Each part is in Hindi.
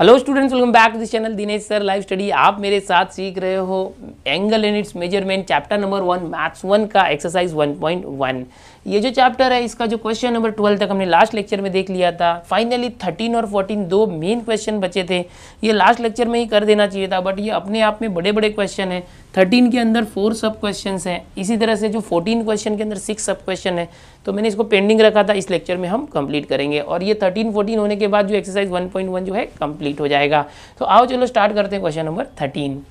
Hello students welcome back to this channel Dinesh sir live study आप मेरे साथ सीख रहे हो angle and its measurement chapter number one maths one का एक्सरसाइज 1.1 ये जो चैप्टर है इसका जो क्वेश्चन नंबर ट्वेल्व तक हमने लास्ट लेक्चर में देख लिया था फाइनली थर्टीन और फोर्टीन दो मेन क्वेश्चन बचे थे ये लास्ट लेक्चर में ही कर देना चाहिए था बट ये अपने आप में बड़े बड़े क्वेश्चन है थर्टीन के अंदर फोर सब क्वेश्चन हैं इसी तरह से जो फोर्टीन क्वेश्चन के अंदर सिक्स सब क्वेश्चन है तो मैंने इसको पेंडिंग रखा था इस लेक्चर में हम कंप्लीट करेंगे और ये थर्टीन फोर्टीन होने के बाद जो एक्सरसाइज वन पॉइंट वन जो है कंप्लीट हो जाएगा तो आओ चलो स्टार्ट करते हैं क्वेश्चन नंबर थर्टीन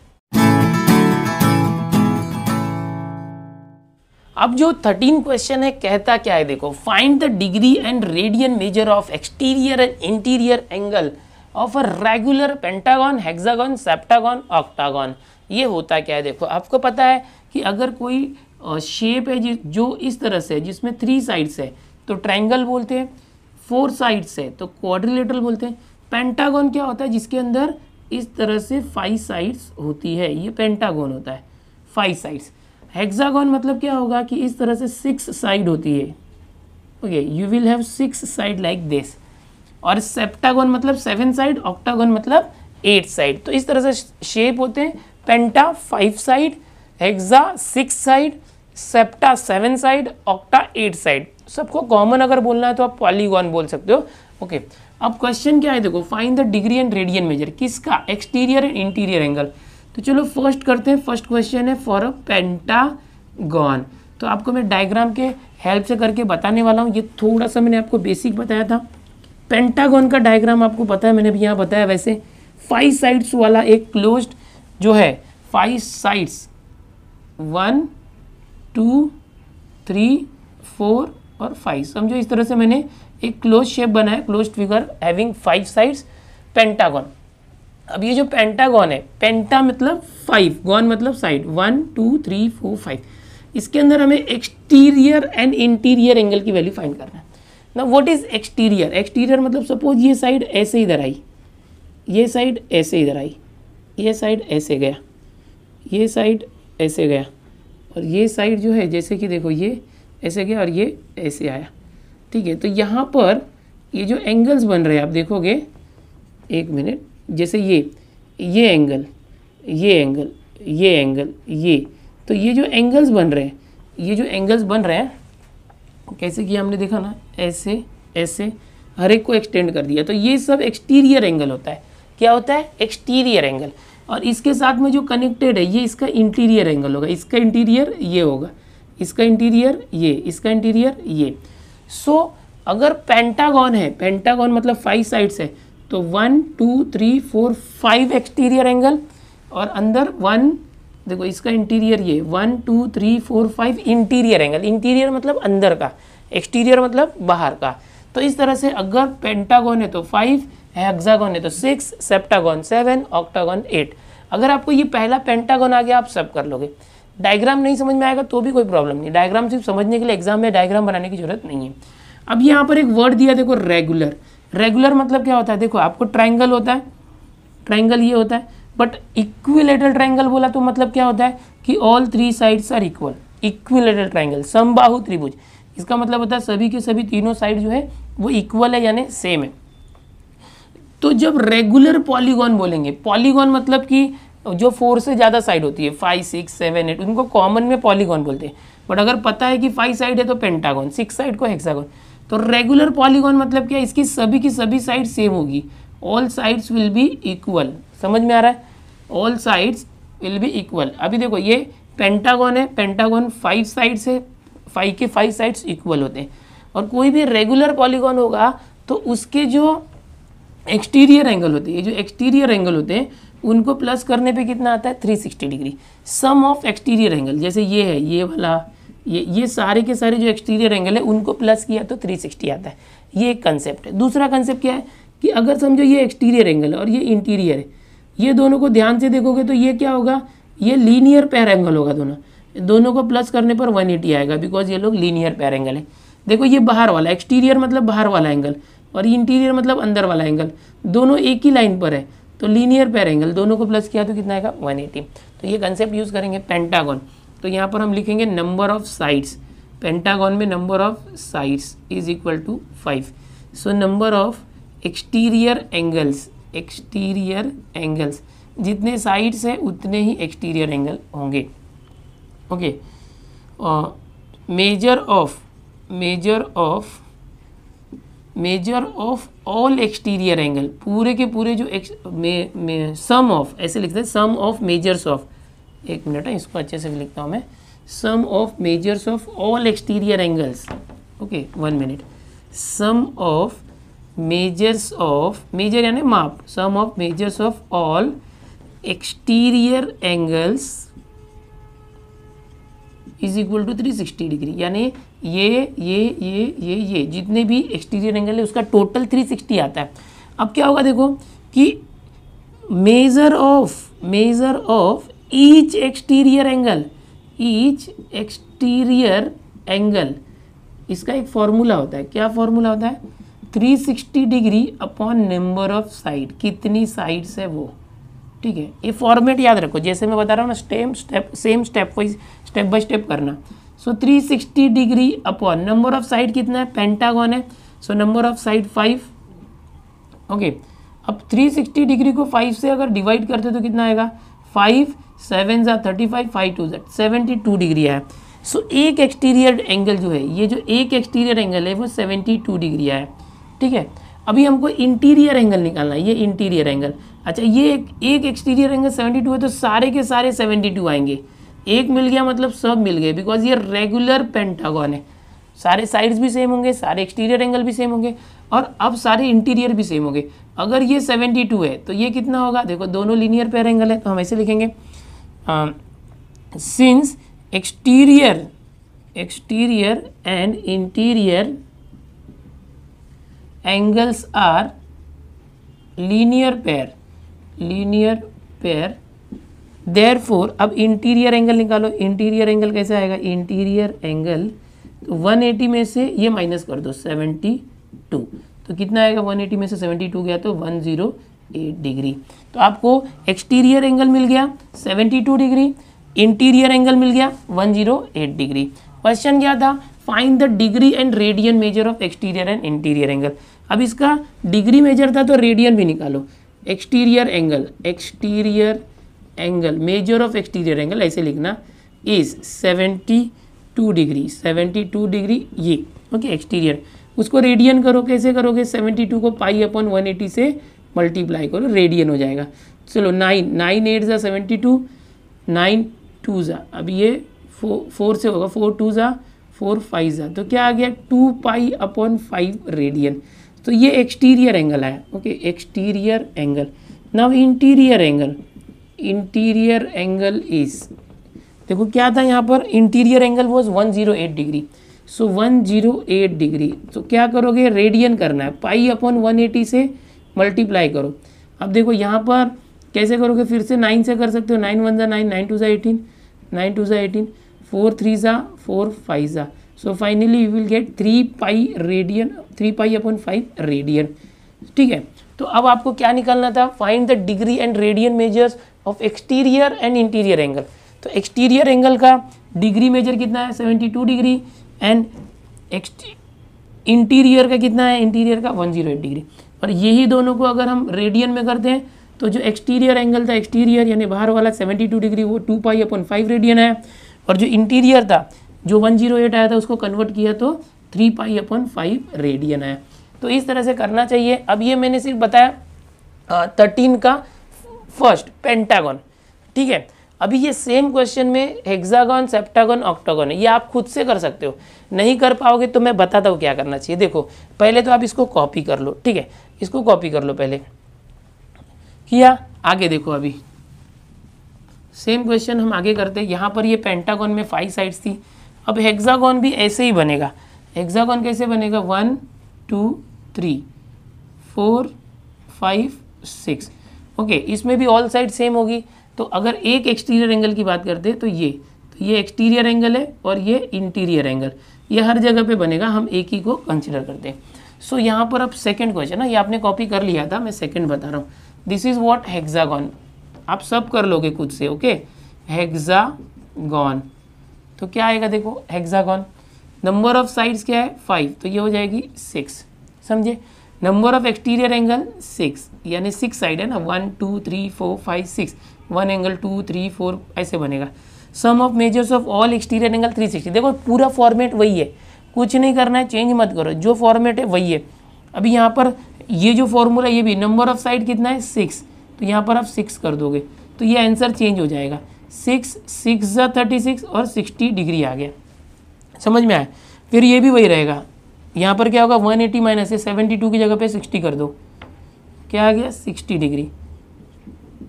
अब जो थर्टीन क्वेश्चन है कहता क्या है देखो find the degree and radian measure of exterior and interior angle of a regular pentagon hexagon septagon octagon ये होता क्या है देखो आपको पता है कि अगर कोई शेप है जो इस तरह से है जिसमें थ्री साइड्स है तो ट्राइंगल बोलते हैं फोर साइड्स है तो क्वाड्रिलेटरल बोलते हैं पेंटागॉन क्या होता है जिसके अंदर इस तरह से फाइव साइड्स होती है ये पेंटागॉन होता है फाइव साइड्स हेक्सागोन मतलब क्या होगा कि इस तरह से सिक्स साइड होती है okay you will have six side like this और सेप्टागोन मतलब सेवन साइड ऑक्टागोन मतलब एट साइड तो इस तरह से शेप होते हैं penta five side hexa six side septa seven side octa eight side सबको कॉमन अगर बोलना है तो आप पॉलीगॉन बोल सकते हो ओके okay. अब क्वेश्चन क्या है देखो find the degree and radian measure किसका एक्सटीरियर एंड इंटीरियर एंगल तो चलो फर्स्ट करते हैं फर्स्ट क्वेश्चन है फॉर अ पेंटागॉन तो आपको मैं डायग्राम के हेल्प से करके बताने वाला हूँ ये थोड़ा सा मैंने आपको बेसिक बताया था पेंटागॉन का डायग्राम आपको पता है मैंने अभी यहाँ बताया वैसे फाइव साइड्स वाला एक क्लोज जो है five sides one two three four और फाइव समझो इस तरह से मैंने एक क्लोज शेप बनाया close figure having five sides pentagon अब ये जो पेंटागॉन है पेंटा मतलब फाइव गॉन मतलब side one two three four five इसके अंदर हमें एक्सटीरियर एंड इंटीरियर एंगल की वैल्यू फाइंड करना है ना व्हाट इज एक्सटीरियर एक्सटीरियर मतलब सपोज ये साइड ऐसे इधर आई ये साइड ऐसे इधर आई ये साइड ऐसे गया ये साइड ऐसे गया और ये साइड जो है जैसे कि देखो ये ऐसे गया और ये ऐसे आया ठीक है तो यहाँ पर ये जो एंगल्स बन रहे हैं आप देखोगे एक मिनट जैसे ये ये एंगल ये एंगल ये एंगल ये तो ये जो एंगल्स बन रहे हैं ये जो एंगल्स बन रहे हैं कैसे किया हमने देखा ना ऐसे ऐसे हर एक को एक्सटेंड कर दिया तो ये सब एक्सटीरियर एंगल होता है क्या होता है एक्सटीरियर एंगल और इसके साथ में जो कनेक्टेड है ये इसका इंटीरियर एंगल होगा इसका इंटीरियर ये होगा इसका इंटीरियर ये इसका इंटीरियर ये सो so, अगर पेंटागॉन है पेंटागॉन मतलब फाइव साइड्स है तो one two three four five exterior angle और अंदर वन देखो इसका इंटीरियर ये one two three four five interior angle interior मतलब अंदर का एक्सटीरियर मतलब बाहर का तो इस तरह से अगर पेंटागोन है तो फाइव हेक्सागोन है तो six septagon seven octagon eight अगर आपको ये पहला पेंटागोन आ गया आप सब कर लोगे डायग्राम नहीं समझ में आएगा तो भी कोई प्रॉब्लम नहीं डायग्राम सिर्फ समझने के लिए एग्जाम में डायग्राम बनाने की जरूरत नहीं है अब यहाँ पर एक वर्ड दिया देखो रेगुलर रेगुलर मतलब क्या होता है देखो आपको ट्राइंगल होता है ट्राइंगल ये होता है बट इक्विलेटरल ट्राइंगल बोला तो मतलब क्या होता है कि all three sides are equal equilateral triangle समबाहु त्रिभुज इसका मतलब होता है सभी के सभी तीनों साइड जो है वो इक्वल है यानी सेम है तो जब रेगुलर पॉलीगॉन बोलेंगे पॉलीगॉन मतलब कि जो फोर से ज़्यादा साइड होती है फाइव सिक्स सेवन एट उनको कॉमन में पॉलीगॉन बोलते हैं बट अगर पता है कि फाइव साइड है तो पेंटागॉन सिक्स साइड को हेक्सागॉन तो रेगुलर पॉलीगॉन मतलब क्या इसकी सभी की सभी साइड सेम होगी all sides will be equal समझ में आ रहा है all sides will be equal अभी देखो ये पेंटागॉन है पेंटागॉन फाइव साइड्स है फाइव के फाइव साइड्स इक्वल होते हैं और कोई भी रेगुलर पॉलीगॉन होगा तो उसके जो एक्सटीरियर एंगल होते हैं ये जो एक्सटीरियर एंगल होते हैं उनको प्लस करने पे कितना आता है 360 degree sum of exterior angle जैसे ये है ये वाला ये ये सारे के सारे जो एक्सटीरियर एंगल है उनको प्लस किया तो 360 आता है ये एक कंसेप्ट है दूसरा कंसेप्ट क्या है कि अगर समझो ये एक्सटीरियर एंगल है और ये इंटीरियर है ये दोनों को ध्यान से देखोगे तो ये क्या होगा ये लीनियर पैर एंगल होगा दोनों दोनों को प्लस करने पर 180 आएगा बिकॉज ये लोग लीनियर पैर एंगल है देखो ये बाहर वाला एक्सटीरियर मतलब बाहर वाला एंगल और इंटीरियर मतलब अंदर वाला एंगल दोनों एक ही लाइन पर है तो लीनियर पैर एंगल दोनों को प्लस किया तो कितना आएगा वन तो ये कंसेप्ट यूज़ करेंगे पेंटागॉन तो यहाँ पर हम लिखेंगे नंबर ऑफ साइड्स पेंटागॉन में number of sides is equal to five so number of exterior angles exterior angles जितने साइड्स हैं उतने ही एक्सटीरियर एंगल होंगे okay measure of measure of measure of all exterior angle पूरे के पूरे जो सम ऑफ ऐसे लिखते हैं सम ऑफ मेजर्स ऑफ एक मिनट है हाँ, इसको अच्छे से लिखता हूँ मैं sum of measures of all exterior angles okay one minute sum of measures of measure यानी माप sum of measures of all exterior angles is equal to three sixty degree यानी ये ये ये ये ये जितने भी एक्सटीरियर एंगल है उसका टोटल थ्री सिक्सटी आता है अब क्या होगा देखो कि measure of measure of each exterior angle each exterior angle इसका एक फॉर्मूला होता है क्या फॉर्मूला होता है 360 degree upon number of side कितनी साइड्स है वो ठीक है ये फॉर्मेट याद रखो जैसे मैं बता रहा हूँ ना stem step same step wise step by step करना so so, 360 degree upon number of side कितना है पेंटागॉन है so number of side five okay अब 360 डिग्री को फाइव से अगर डिवाइड करते तो कितना आएगा फाइव सेवन ज़ा थर्टी फाइव फाइव टू ज़ेड सेवेंटी टू डिग्री है सो एक एक्सटीरियर एंगल जो है ये जो एक एक्सटीरियर एंगल है वो सेवेंटी टू डिग्री है ठीक है अभी हमको इंटीरियर एंगल निकालना है ये इंटीरियर एंगल अच्छा ये एक एक एक्सटीरियर एंगल सेवेंटी टू है तो सारे के सारे सेवेंटी टू आएंगे एक मिल गया मतलब सब मिल गए बिकॉज ये रेगुलर पेंटागॉन है सारे साइड्स भी सेम होंगे सारे एक्सटीरियर एंगल भी सेम होंगे और अब सारे इंटीरियर भी सेम होंगे अगर ये 72 है तो ये कितना होगा देखो दोनों लीनियर पेयर एंगल है तो हम ऐसे लिखेंगे um, since exterior exterior and interior angles are linear pair linear pair therefore अब इंटीरियर एंगल निकालो इंटीरियर एंगल कैसे आएगा इंटीरियर एंगल तो 180 में से ये माइनस कर दो 72 तो कितना आएगा 180 में से 72 गया तो 108 एट डिग्री तो आपको एक्सटीरियर एंगल मिल गया seventy two degree interior angle मिल गया one zero eight degree question क्या था find the degree and radian measure of exterior and interior angle अब इसका डिग्री मेजर था तो रेडियन भी निकालो exterior angle exterior angle measure of exterior angle ऐसे लिखना is seventy two degree seventy two degree ये ओके एक्सटीरियर उसको रेडियन करो कैसे करोगे सेवेंटी टू को पाई अपन एटी से मल्टीप्लाई करो रेडियन हो जाएगा चलो नाइन नाइन एट ज़ा सेवेंटी टू नाइन टू ज़ा अब ये फो फोर से होगा फोर टू ज़ा फोर फाइव ज़ा तो क्या आ गया two pi upon five radian तो ये एक्सटीरियर एंगल आया okay exterior angle now interior angle interior angle is देखो क्या था यहाँ पर interior angle was eight degree so so, 108 degree तो क्या करोगे रेडियन करना है पाई अपॉन 180 से मल्टीप्लाई करो अब देखो यहाँ पर कैसे करोगे फिर से नाइन से कर सकते हो नाइन वन ज़ा नाइन नाइन टू ज़ा एटीन नाइन टू ज़ा एटीन फोर थ्री ज़ा फोर फाइव ज़ा so finally you will get three pi radian three pi upon five radian ठीक है तो अब आपको क्या निकालना था find the degree and radian measures of exterior and interior angle तो एक्सटीरियर एंगल का डिग्री मेजर कितना है सेवेंटी टू डिग्री एंड एक्सटी इंटीरियर का कितना है इंटीरियर का वन जीरो एट डिग्री और यही दोनों को अगर हम रेडियन में करते हैं तो जो एक्सटीरियर एंगल था एक्सटीरियर यानी बाहर वाला 72 डिग्री वो two pi upon five radian है और जो इंटीरियर था जो 108 आया था उसको कन्वर्ट किया तो three pi upon five radian है तो इस तरह से करना चाहिए अब ये मैंने सिर्फ बताया थर्टीन का फर्स्ट पेंटागन ठीक है अभी ये सेम क्वेश्चन में हेक्सागन सेप्टागन ऑक्टागन है ये आप खुद से कर सकते हो नहीं कर पाओगे तो मैं बताता हूँ क्या करना चाहिए देखो पहले तो आप इसको कॉपी कर लो ठीक है इसको कॉपी कर लो पहले किया आगे देखो अभी सेम क्वेश्चन हम आगे करते हैं यहाँ पर ये पेंटागन में फाइव साइड्स थी अब हेक्सागन भी ऐसे ही बनेगा हेक्सागन कैसे बनेगा one two three four five six okay इसमें भी ऑल साइड सेम होगी तो अगर एक एक्सटीरियर एंगल की बात करते हैं तो ये तो ये एक्सटीरियर एंगल है और ये इंटीरियर एंगल ये हर जगह पे बनेगा हम एक ही को कंसिडर करते हैं सो so, यहाँ पर अब सेकेंड क्वेश्चन ना ये आपने कॉपी कर लिया था मैं सेकेंड बता रहा हूँ दिस इज़ वॉट हेक्सागॉन आप सब कर लोगे खुद से ओके हेक्सागॉन तो क्या आएगा देखो हैग्जागॉन नंबर ऑफ साइड्स क्या है फाइव तो ये हो जाएगी सिक्स समझे number of exterior angle six यानी सिक्स साइड है ना one two three four five six one angle two three four ऐसे बनेगा sum of measures of all exterior angle three sixty देखो पूरा फॉर्मेट वही है कुछ नहीं करना है चेंज मत करो जो फॉर्मेट है वही है अभी यहाँ पर ये जो फॉर्मूला ये भी नंबर ऑफ साइड कितना है सिक्स तो यहाँ पर आप सिक्स कर दोगे तो ये आंसर चेंज हो जाएगा सिक्स सिक्स ज थर्टी सिक्स और सिक्सटी डिग्री आ गया समझ में आया फिर ये भी वही रहेगा यहाँ पर क्या होगा वन एटी माइनस है सेवेंटी टू की जगह पे सिक्सटी कर दो क्या आ गया sixty degree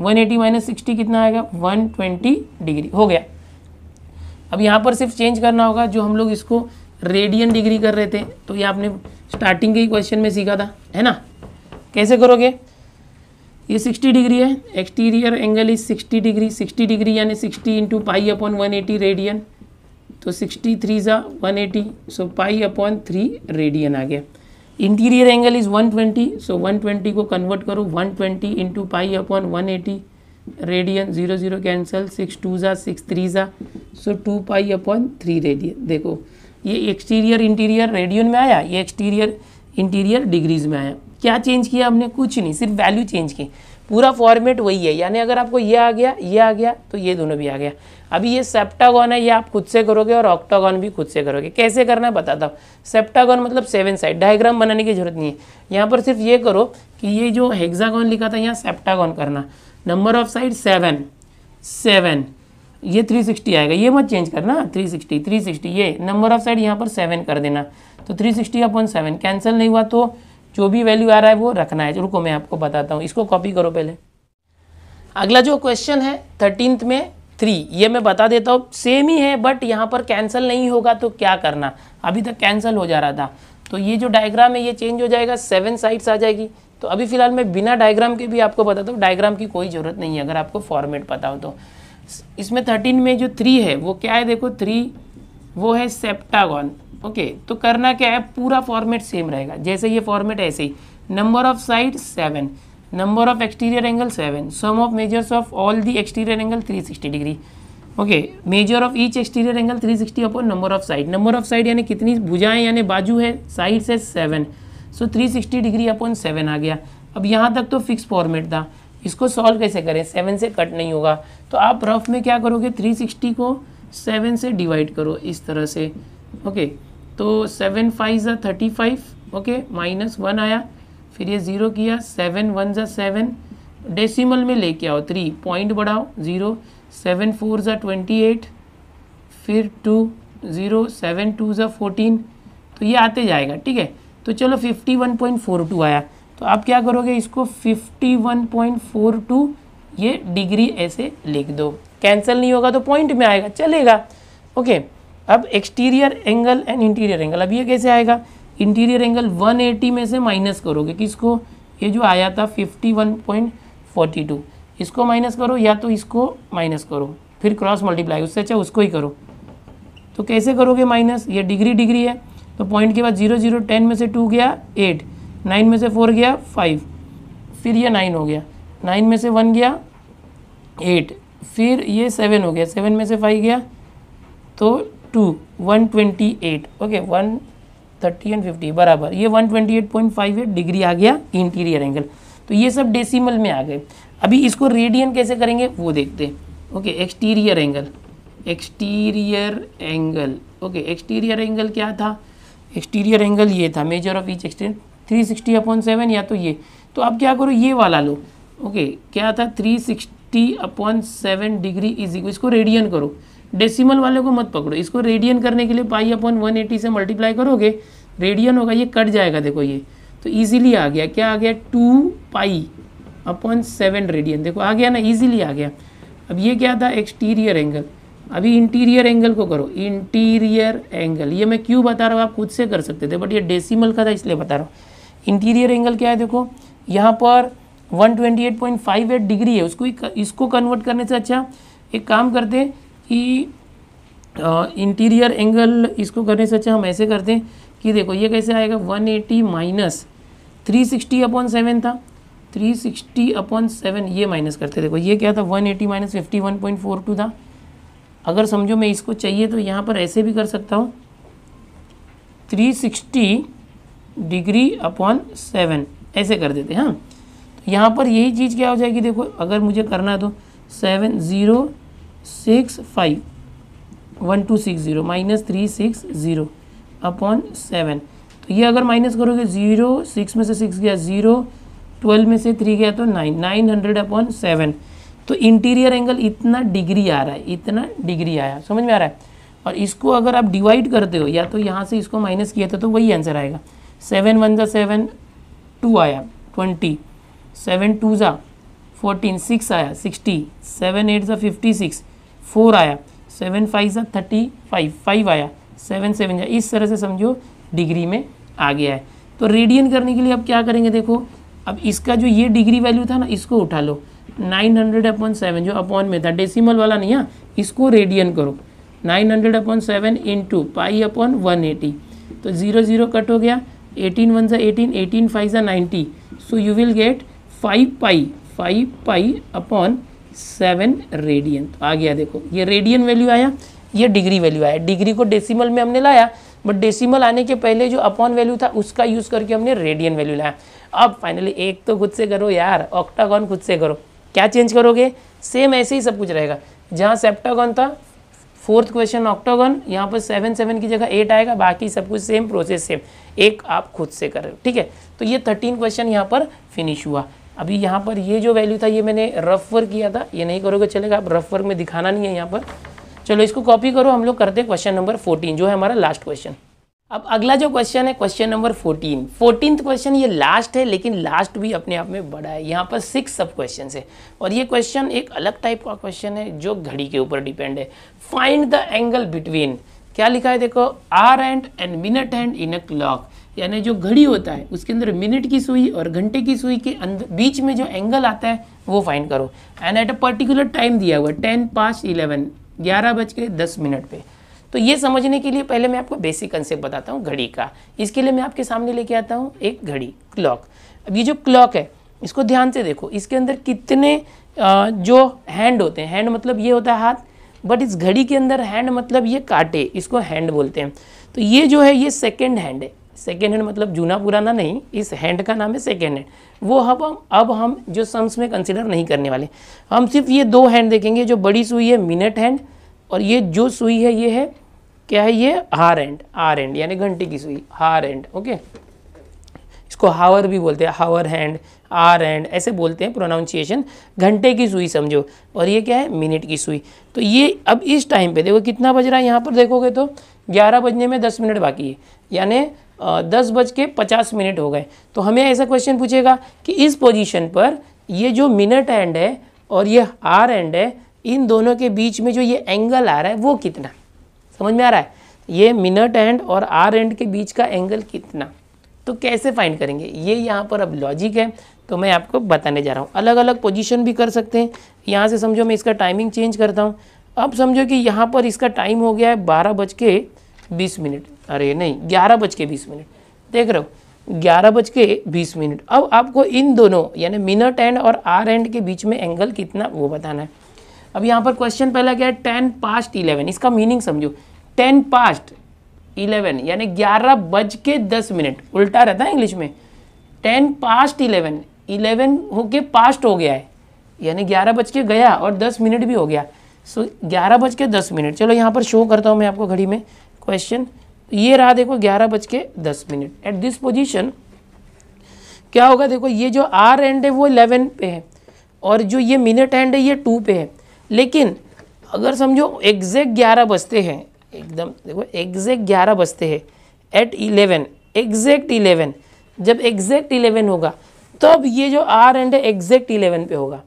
one eighty minus sixty कितना आएगा वन ट्वेंटी डिग्री हो गया अब यहाँ पर सिर्फ चेंज करना होगा जो हम लोग इसको रेडियन डिग्री कर रहे थे तो ये आपने स्टार्टिंग के ही क्वेश्चन में सीखा था है ना कैसे करोगे ये 60 डिग्री है exterior angle is 60 degree 60 degree यानी 60 into pi upon one radian तो सिक्सटी थ्री ज़ा one so pi upon three radian आ गया इंटीरियर एंगल इज़ 120 सो 120 को कन्वर्ट करो 120 twenty into pi upon one eighty radian zero zero cancel six two ज़ा सिक्स थ्री ज़ा so two pi upon three radian देखो ये एक्सटीरियर इंटीरियर रेडियन में आया ये एक्सटीरियर इंटीरियर डिग्रीज में आया क्या चेंज किया हमने कुछ नहीं सिर्फ वैल्यू चेंज की पूरा फॉर्मेट वही है यानी अगर आपको ये आ गया ये आ गया तो ये दोनों भी आ गया अभी ये सेप्टागॉन है ये आप खुद से करोगे और ऑक्टागॉन भी खुद से करोगे कैसे करना है बताता हूँ सेप्टागॉन मतलब सेवन साइड डायग्राम बनाने की जरूरत नहीं है यहाँ पर सिर्फ ये करो कि ये जो हेक्सागॉन लिखा था यहाँ सेप्टागॉन करना number of side seven seven ये थ्री सिक्सटी आएगा ये मत चेंज करना थ्री सिक्सटी थ्री सिक्सटी ये नंबर ऑफ साइड यहाँ पर सेवन कर देना तो three sixty upon seven cancel नहीं हुआ तो जो भी वैल्यू आ रहा है वो रखना है रुको मैं आपको बताता हूँ इसको कॉपी करो पहले अगला जो क्वेश्चन है थर्टीनथ में थ्री ये मैं बता देता हूँ सेम ही है बट यहाँ पर कैंसिल नहीं होगा तो क्या करना अभी तक कैंसिल हो जा रहा था तो ये जो डायग्राम है ये चेंज हो जाएगा सेवन साइड्स आ जाएगी तो अभी फ़िलहाल मैं बिना डायग्राम के भी आपको बताता हूँ डायग्राम की कोई ज़रूरत नहीं है अगर आपको फॉर्मेट पता हो तो इसमें थर्टीन में जो थ्री है वो क्या है देखो थ्री वो है सेप्टागॉन ओके तो करना क्या है पूरा फॉर्मेट सेम रहेगा जैसे ये फॉर्मेट ऐसे ही number of side seven number of exterior angle seven sum of measures of all the exterior angle three sixty degree okay measure of each exterior angle 360 sixty upon number of side number of side यानी कितनी भुजाएं यानी बाजू है साइड से seven so 360 degree upon seven आ गया अब यहाँ तक तो फिक्स फॉर्मेट था इसको सॉल्व कैसे करें सेवन से कट नहीं होगा तो आप रफ में क्या करोगे सिक्सटी को सेवन से डिवाइड करो इस तरह से ओके okay. तो सेवन फाइव ज़ा thirty five okay minus one आया फिर ये ज़ीरो किया सेवन वन ज़ा सेवन डेसीमल में लेके आओ थ्री पॉइंट बढ़ाओ ज़ीरो सेवन फोर ज़ा ट्वेंटी एट फिर टू ज़ीरो सेवन टू ज़ा फोर्टीन तो ये आते जाएगा ठीक है तो चलो fifty one point four two आया तो आप क्या करोगे इसको fifty one point four two ये डिग्री ऐसे लिख दो कैंसिल नहीं होगा तो पॉइंट में आएगा चलेगा ओके okay. अब exterior angle and interior angle अब ये कैसे आएगा इंटीरियर एंगल 180 में से माइनस करोगे किसको ये जो आया था 51.42 इसको माइनस करो या तो इसको माइनस करो फिर क्रॉस मल्टीप्लाई उससे अच्छा उसको ही करो तो कैसे करोगे माइनस ये डिग्री डिग्री है तो पॉइंट के बाद जीरो जीरो टेन में से टू गया एट नाइन में से फोर गया फाइव फिर ये नाइन हो गया नाइन में से वन गया एट फिर ये सेवन हो गया सेवन में से फाइव गया तो two one twenty eight okay one thirty and fifty बराबर ये one twenty eight point five eight degree आ गया इंटीरियर एंगल तो ये सब डेसिमल में आ गए अभी इसको रेडियन कैसे करेंगे वो देखते हैं okay exterior angle exterior angle okay exterior angle क्या था एक्सटीरियर एंगल ये था measure of each extend three sixty upon seven या तो ये तो आप क्या करो ये वाला लो ओके okay, क्या था three sixty upon seven degree is इसको रेडियन करो डेसिमल वाले को मत पकड़ो इसको रेडियन करने के लिए पाई अपॉन वन एटी से मल्टीप्लाई करोगे रेडियन होगा ये कट जाएगा देखो ये तो ईजिली आ गया क्या आ गया two pi upon seven radian देखो आ गया ना ईजिली आ गया अब ये क्या था एक्सटीरियर एंगल अभी इंटीरियर एंगल को करो इंटीरियर एंगल ये मैं क्यों बता रहा हूँ आप खुद से कर सकते थे बट ये डेसिमल का था इसलिए बता रहा हूँ इंटीरियर एंगल क्या है देखो यहाँ पर 128.58 डिग्री है उसको इसको कन्वर्ट करने से अच्छा एक काम करते कि इंटीरियर एंगल इसको करने से अच्छा हम ऐसे करते हैं कि देखो ये कैसे आएगा 180 eighty minus three sixty upon seven था थ्री सिक्सटी अपॉन सेवन ये माइनस करते देखो ये क्या था 180 eighty minus fifty one point four two था अगर समझो मैं इसको चाहिए तो यहाँ पर ऐसे भी कर सकता हूँ three sixty degree upon seven ऐसे कर देते हाँ तो यहाँ पर यही चीज़ क्या हो जाएगी देखो अगर मुझे करना है तो seven zero six five one two six zero minus three six zero upon seven तो ये अगर माइनस करोगे ज़ीरो सिक्स में से सिक्स गया ज़ीरो ट्वेल्व में से थ्री गया तो nine nine hundred upon seven तो इंटीरियर एंगल इतना डिग्री आ रहा है इतना डिग्री आया समझ में आ रहा है और इसको अगर आप डिवाइड करते हो या तो यहाँ से इसको माइनस किया था तो वही आंसर आएगा सेवन वन ज़ा सेवन टू आया ट्वेंटी सेवन टू ज़ा फोर्टीन सिक्स आया सिक्सटी सेवन एट ज़ा फिफ्टी सिक्स फोर आया सेवन फाइव सा थर्टी फाइव फाइव आया सेवन सेवन या इस तरह से समझो डिग्री में आ गया है तो रेडियन करने के लिए अब क्या करेंगे देखो अब इसका जो ये डिग्री वैल्यू था ना इसको उठा लो नाइन हंड्रेड अपॉन सेवन जो अपॉन में था डेसिमल वाला नहीं है इसको रेडियन करो nine hundred upon seven into pi upon one eighty तो ज़ीरो ज़ीरो कट हो गया एटीन वन सा एटीन एटीन फाइव सा ninety so you will get five pi five pi upon seven radian तो आ गया देखो ये रेडियन वैल्यू आया ये डिग्री वैल्यू आया डिग्री को डेसिमल में हमने लाया बट डेसिमल आने के पहले जो अपॉन वैल्यू था उसका यूज़ करके हमने रेडियन वैल्यू लाया अब फाइनली एक तो खुद से करो यार ऑक्टागॉन खुद से करो क्या चेंज करोगे सेम ऐसे ही सब कुछ रहेगा जहाँ सेप्टागॉन था फोर्थ क्वेश्चन ऑक्टागॉन यहाँ पर सेवन सेवन की जगह एट आएगा बाकी सब कुछ सेम प्रोसेस सेम एक आप खुद से हो ठीक है तो ये थर्टीन क्वेश्चन यहाँ पर फिनिश हुआ अभी यहाँ पर ये जो वैल्यू था ये मैंने रफ वर्क किया था ये नहीं करोगे चलेगा अब रफ वर्क में दिखाना नहीं है यहाँ पर चलो इसको कॉपी करो हम लोग करते हैं क्वेश्चन नंबर फोर्टीन जो है हमारा लास्ट क्वेश्चन अब अगला जो क्वेश्चन है question number fourteen fourteen question ये लास्ट है लेकिन लास्ट भी अपने आप में बड़ा है यहाँ पर सिक्स सब क्वेश्चन है और ये क्वेश्चन एक अलग टाइप का क्वेश्चन है जो घड़ी के ऊपर डिपेंड है फाइंड द एंगल बिटवीन क्या लिखा है देखो hour hand and minute hand in a clock यानी जो घड़ी होता है उसके अंदर मिनट की सुई और घंटे की सुई के अंदर बीच में जो एंगल आता है वो फाइंड करो and at a particular time दिया हुआ टेन पास इलेवन ग्यारह बज के दस मिनट पे तो ये समझने के लिए पहले मैं आपको बेसिक कंसेप्ट बताता हूँ घड़ी का इसके लिए मैं आपके सामने लेके आता हूँ एक घड़ी क्लॉक अब ये जो क्लॉक है इसको ध्यान से देखो इसके अंदर कितने जो हैंड होते हैं हैंड मतलब ये होता है हाथ बट इस घड़ी के अंदर हैंड मतलब ये काटे इसको हैंड बोलते हैं तो ये जो है ये सेकेंड हैंड है सेकेंड हैंड मतलब जूना पुराना नहीं इस हैंड का नाम है सेकेंड हैंड वो अब हम अब हम जो सम्स में कंसिडर नहीं करने वाले हम सिर्फ ये दो हैंड देखेंगे जो बड़ी सुई है मिनट हैंड और ये जो सुई है ये है क्या है ये हार एंड आर एंड यानी घंटे की सुई हार एंड ओके इसको हावर भी बोलते हैं हावर हैंड आर एंड ऐसे बोलते हैं प्रोनाउंसिएशन घंटे की सुई समझो और ये क्या है मिनट की सुई तो ये अब इस टाइम पे देखो कितना बज रहा है यहाँ पर देखोगे तो ग्यारह बजने में दस मिनट बाकी है यानी दस बज के पचास मिनट हो गए तो हमें ऐसा क्वेश्चन पूछेगा कि इस पोजीशन पर ये जो मिनट एंड है और ये आर एंड है इन दोनों के बीच में जो ये एंगल आ रहा है वो कितना समझ में आ रहा है ये मिनट एंड और आर एंड के बीच का एंगल कितना तो कैसे फाइंड करेंगे ये यहाँ पर अब लॉजिक है तो मैं आपको बताने जा रहा हूँ अलग अलग पोजिशन भी कर सकते हैं यहाँ से समझो मैं इसका टाइमिंग चेंज करता हूँ अब समझो कि यहाँ पर इसका टाइम हो गया है बारह बज के बीस मिनट अरे नहीं ग्यारह बज के बीस मिनट देख रहे हो ग्यारह बज के बीस मिनट अब आपको इन दोनों यानी मिनट एंड और आर एंड के बीच में एंगल कितना वो बताना है अब यहाँ पर क्वेश्चन पहला क्या है टेन पास्ट इलेवन इसका मीनिंग समझो टेन पास्ट इलेवन यानी ग्यारह बज के दस मिनट उल्टा रहता है इंग्लिश में टेन पास्ट इलेवन इलेवन होके पास्ट हो गया है यानी ग्यारह बज के गया और दस मिनट भी हो गया सो ग्यारह बज के दस मिनट चलो यहाँ पर शो करता हूँ मैं आपको घड़ी में क्वेश्चन ये रहा देखो ग्यारह बज के दस मिनट एट दिस पोजीशन क्या होगा देखो ये जो आर एंड है वो इलेवन पे है और जो ये मिनट एंड है ये टू पे है लेकिन अगर समझो एग्जैक्ट ग्यारह बजते हैं एकदम देखो एग्जैक्ट ग्यारह बजते हैं एट इलेवन एग्जैक्ट इलेवन जब एग्जैक्ट इलेवन होगा तब ये जो आर एंड है एग्जैक्ट इलेवन पे होगा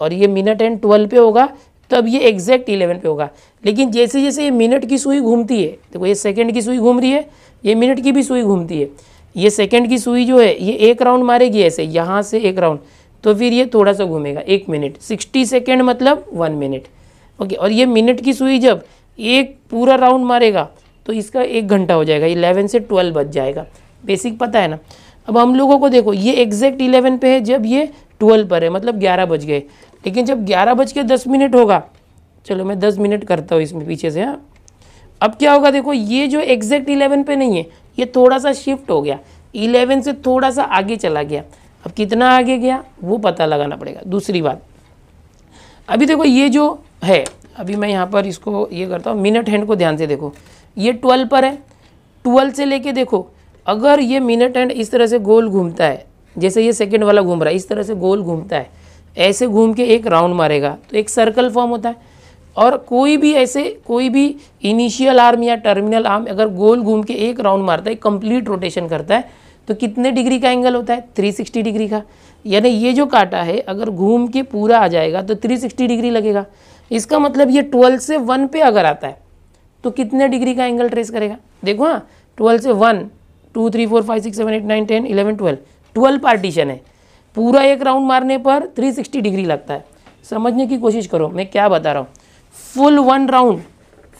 और ये मिनट एंड ट्वेल्व पे होगा तो अब ये एग्जैक्ट इलेवन पे होगा लेकिन जैसे जैसे ये मिनट की सुई घूमती है देखो तो ये सेकेंड की सुई घूम रही है ये मिनट की भी सुई घूमती है ये सेकेंड की सुई जो है ये एक राउंड मारेगी ऐसे यहाँ से एक राउंड तो फिर ये थोड़ा सा घूमेगा एक मिनट सिक्सटी सेकेंड मतलब वन मिनट ओके और ये मिनट की सुई जब एक पूरा राउंड मारेगा तो इसका एक घंटा हो जाएगा इलेवन से ट्वेल्व बच जाएगा बेसिक पता है ना अब हम लोगों को देखो ये एग्जैक्ट इलेवन पे है जब ये ट्वेल्व पर है मतलब ग्यारह बज गए लेकिन जब ग्यारह बज के दस मिनट होगा चलो मैं दस मिनट करता हूँ इसमें पीछे से हाँ अब क्या होगा देखो ये जो एग्जैक्ट इलेवन पे नहीं है ये थोड़ा सा शिफ्ट हो गया इलेवन से थोड़ा सा आगे चला गया अब कितना आगे गया वो पता लगाना पड़ेगा दूसरी बात अभी देखो ये जो है अभी मैं यहाँ पर इसको ये करता हूँ मिनट हैंड को ध्यान से देखो ये ट्वेल्व पर है ट्वेल्व से लेके देखो अगर ये मिनट हैंड इस तरह से गोल घूमता है जैसे ये सेकेंड वाला घूम रहा है इस तरह से गोल घूमता है ऐसे घूम के एक राउंड मारेगा तो एक सर्कल फॉर्म होता है और कोई भी ऐसे कोई भी इनिशियल आर्म या टर्मिनल आर्म अगर गोल घूम के एक राउंड मारता है कंप्लीट रोटेशन करता है तो कितने डिग्री का एंगल होता है 360 डिग्री का यानी ये जो काटा है अगर घूम के पूरा आ जाएगा तो 360 डिग्री लगेगा इसका मतलब ये 12 से 1 पे अगर आता है तो कितने डिग्री का एंगल ट्रेस करेगा देखो हाँ ट्वेल्व से one two three four five six seven eight nine ten eleven twelve twelve partition है पूरा एक राउंड मारने पर 360 डिग्री लगता है समझने की कोशिश करो मैं क्या बता रहा हूँ full one round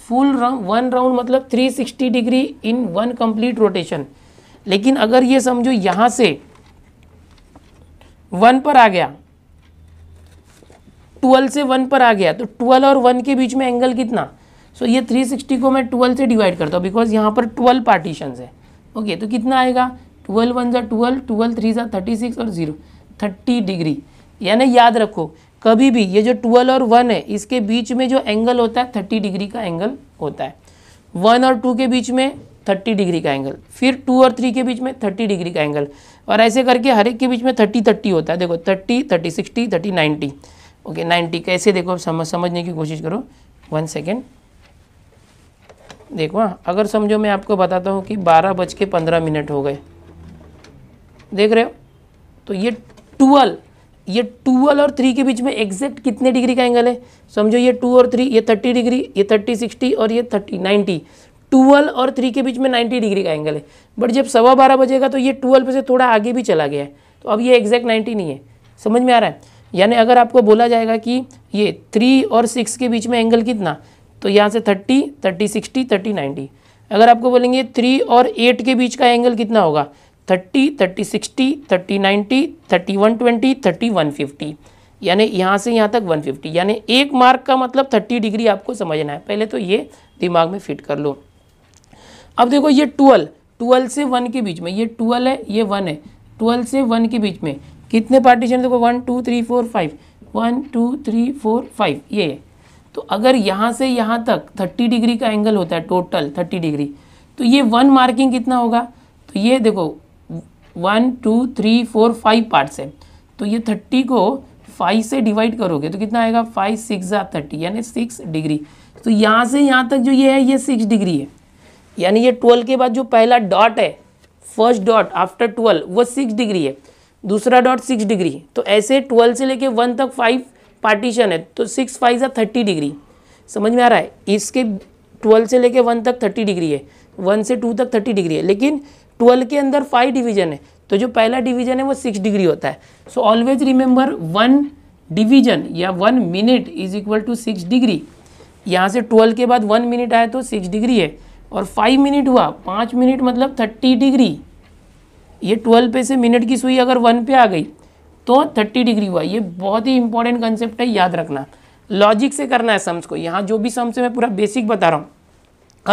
full round one round मतलब 360 degree in one complete rotation लेकिन अगर ये समझो यहाँ से वन पर आ गया ट्वेल्व से वन पर आ गया तो ट्वेल्व और वन के बीच में एंगल कितना सो so, ये 360 को मैं ट्वेल्व से डिवाइड करता हूँ बिकॉज यहाँ पर ट्वेल्व पार्टीशन है ओके okay, तो कितना आएगा ट्वेल्व वन ज़ा ट्वेल्व ट्वेल्व थ्री ज़ा थर्टी सिक्स और जीरो थर्टी डिग्री यानी याद रखो कभी भी ये जो 12 और वन है इसके बीच में जो एंगल होता है थर्टी डिग्री का एंगल होता है वन और टू के बीच में थर्टी डिग्री का एंगल फिर टू और थ्री के बीच में थर्टी डिग्री का एंगल और ऐसे करके हर एक के बीच में थर्टी थर्टी होता है देखो thirty thirty sixty thirty ninety okay ninety कैसे देखो समझ समझने की कोशिश करो वन सेकेंड देखो हाँ अगर समझो मैं आपको बताता हूँ कि बारह बज के पंद्रह मिनट हो गए देख रहे हो तो ये ट्वेल्व ये ट्वेल्व और थ्री के बीच में एग्जैक्ट कितने डिग्री का एंगल है समझो ये टू और थ्री ये थर्टी डिग्री ये थर्टी सिक्सटी और ये थर्टी नाइन्टी ट्वेल्व और थ्री के बीच में नाइन्टी डिग्री का एंगल है बट जब सवा बारह बजेगा तो ये ट्वेल्व से थोड़ा आगे भी चला गया है तो अब ये एग्जैक्ट नाइन्टी नहीं है समझ में आ रहा है यानी अगर आपको बोला जाएगा कि ये थ्री और सिक्स के बीच में एंगल कितना तो यहाँ से thirty thirty sixty thirty ninety अगर आपको बोलेंगे थ्री और एट के बीच का एंगल कितना होगा thirty thirty sixty thirty ninety thirty one twenty thirty one fifty यानी यहाँ से यहाँ तक 150 यानी एक मार्क का मतलब 30 डिग्री आपको समझना है पहले तो ये दिमाग में फिट कर लो अब देखो ये 12 12 से 1 के बीच में ये 12 है ये 1 है 12 से 1 के बीच में कितने पार्टीशन देखो one two three four five one two three four five ये है तो अगर यहाँ से यहाँ तक थर्टी डिग्री का एंगल होता है टोटल थर्टी डिग्री तो ये वन मार्किंग कितना होगा तो ये देखो one two three four five parts है तो ये थर्टी को फाइव से डिवाइड करोगे तो कितना आएगा फाइव सिक्स या थर्टी यानी सिक्स डिग्री तो यहाँ से यहाँ तक जो ये है ये सिक्स डिग्री है यानी ये ट्वेल्व के बाद जो पहला डॉट है फर्स्ट डॉट आफ्टर ट्वेल्व वो सिक्स डिग्री है दूसरा डॉट सिक्स डिग्री तो ऐसे ट्वेल्व से लेके वन तक फाइव पार्टीशन है तो सिक्स फाइव या थर्टी डिग्री समझ में आ रहा है इसके ट्वेल्व से लेके वन तक थर्टी डिग्री है वन से टू तक थर्टी डिग्री है लेकिन ट्वेल्व के अंदर फाइव डिवीजन है तो जो पहला डिवीजन है वो सिक्स डिग्री होता है so always remember one division या one minute is equal to six degree यहाँ से ट्वेल्व के बाद वन मिनट आया तो सिक्स डिग्री है और फाइव मिनट हुआ पाँच मिनट मतलब थर्टी डिग्री ये ट्वेल्व पे से मिनट की सुई अगर वन पे आ गई तो थर्टी डिग्री हुआ ये बहुत ही इंपॉर्टेंट कंसेप्ट है याद रखना लॉजिक से करना है सम्स को यहाँ जो भी सम्स है मैं पूरा बेसिक बता रहा हूँ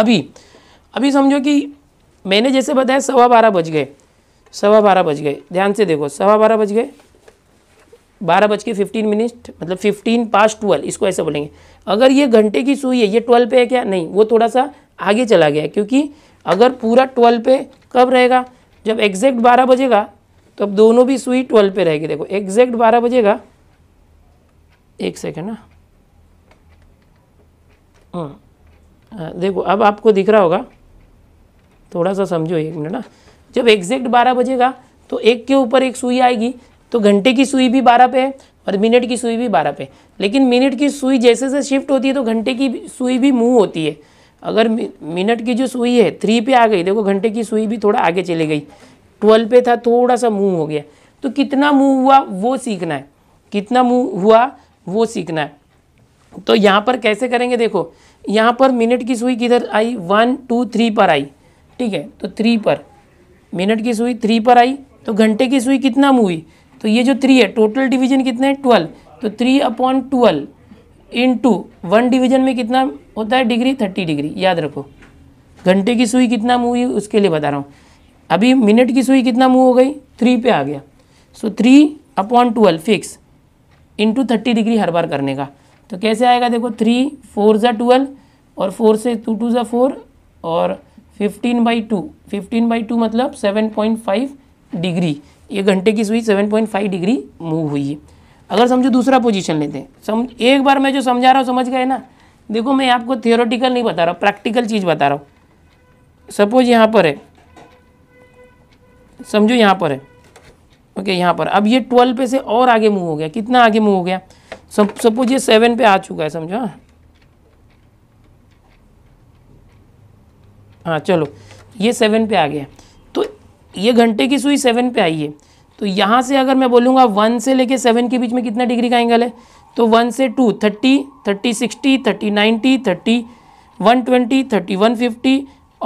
अभी अभी समझो कि मैंने जैसे बताया सवा बारह बज गए सवा बारह बज गए ध्यान से देखो सवा बारह बज गए बारह बज के फिफ्टीन मिनट मतलब फिफ्टीन पास ट्वेल्व इसको ऐसा बोलेंगे अगर ये घंटे की सुई है ये ट्वेल्व पे है क्या नहीं वो थोड़ा सा आगे चला गया क्योंकि अगर पूरा ट्वेल्व पे कब रहेगा जब एग्जैक्ट बारह बजेगा तो अब दोनों भी सुई ट्वेल्व पे रहेगी देखो एग्जैक्ट बारह बजेगा एक सेकेंड ना हम्म। देखो अब आपको दिख रहा होगा थोड़ा सा समझो एक मिनट ना हाँ। जब एग्जैक्ट बारह बजेगा तो एक के ऊपर एक सुई आएगी तो घंटे की सुई भी बारह पे है और मिनट की सुई भी बारह पे लेकिन मिनट की सुई जैसे जैसे शिफ्ट होती है तो घंटे की सुई भी मूव होती है अगर मिनट की जो सुई है थ्री पे आ गई देखो घंटे की सुई भी थोड़ा आगे चली गई ट्वेल्व पे था थोड़ा सा मूव हो गया तो कितना मूव हुआ वो सीखना है कितना मूव हुआ वो सीखना है तो यहाँ पर कैसे करेंगे देखो यहाँ पर मिनट की सुई किधर आई वन टू थ्री पर आई ठीक है तो थ्री पर मिनट की सुई थ्री पर आई तो घंटे की सुई कितना में हुई तो ये जो थ्री है टोटल डिवीजन कितने हैं ट्वेल्व तो three upon twelve into one division में कितना होता है डिग्री थर्टी डिग्री याद रखो घंटे की सुई कितना मूव हुई उसके लिए बता रहा हूँ अभी मिनट की सुई कितना मूव हो गई थ्री पे आ गया so three upon twelve fix into thirty degree हर बार करने का तो कैसे आएगा देखो थ्री फोर ज़ा ट्वेल्व और फोर से टू टू ज़ा फोर और fifteen by two fifteen by two मतलब सेवन पॉइंट फाइव डिग्री ये घंटे की सुई seven point five degree move हुई है अगर समझो दूसरा पोजीशन लेते हैं सम एक बार मैं जो समझा रहा हूँ समझ गए ना देखो मैं आपको थियोरटिकल नहीं बता रहा प्रैक्टिकल चीज़ बता रहा हूँ सपोज यहाँ पर है समझो यहाँ पर है ओके यहाँ पर अब ये ट्वेल्व पे से और आगे मूव हो गया कितना आगे मूव हो गया सपोज ये सेवन पे आ चुका है समझो हाँ हाँ चलो ये सेवन पे आ गया तो ये घंटे की सुई सेवन पे आई है तो यहाँ से अगर मैं बोलूँगा वन से लेके सेवन के बीच में कितना डिग्री का एंगल है तो वन से two thirty thirty sixty thirty ninety thirty one twenty thirty one fifty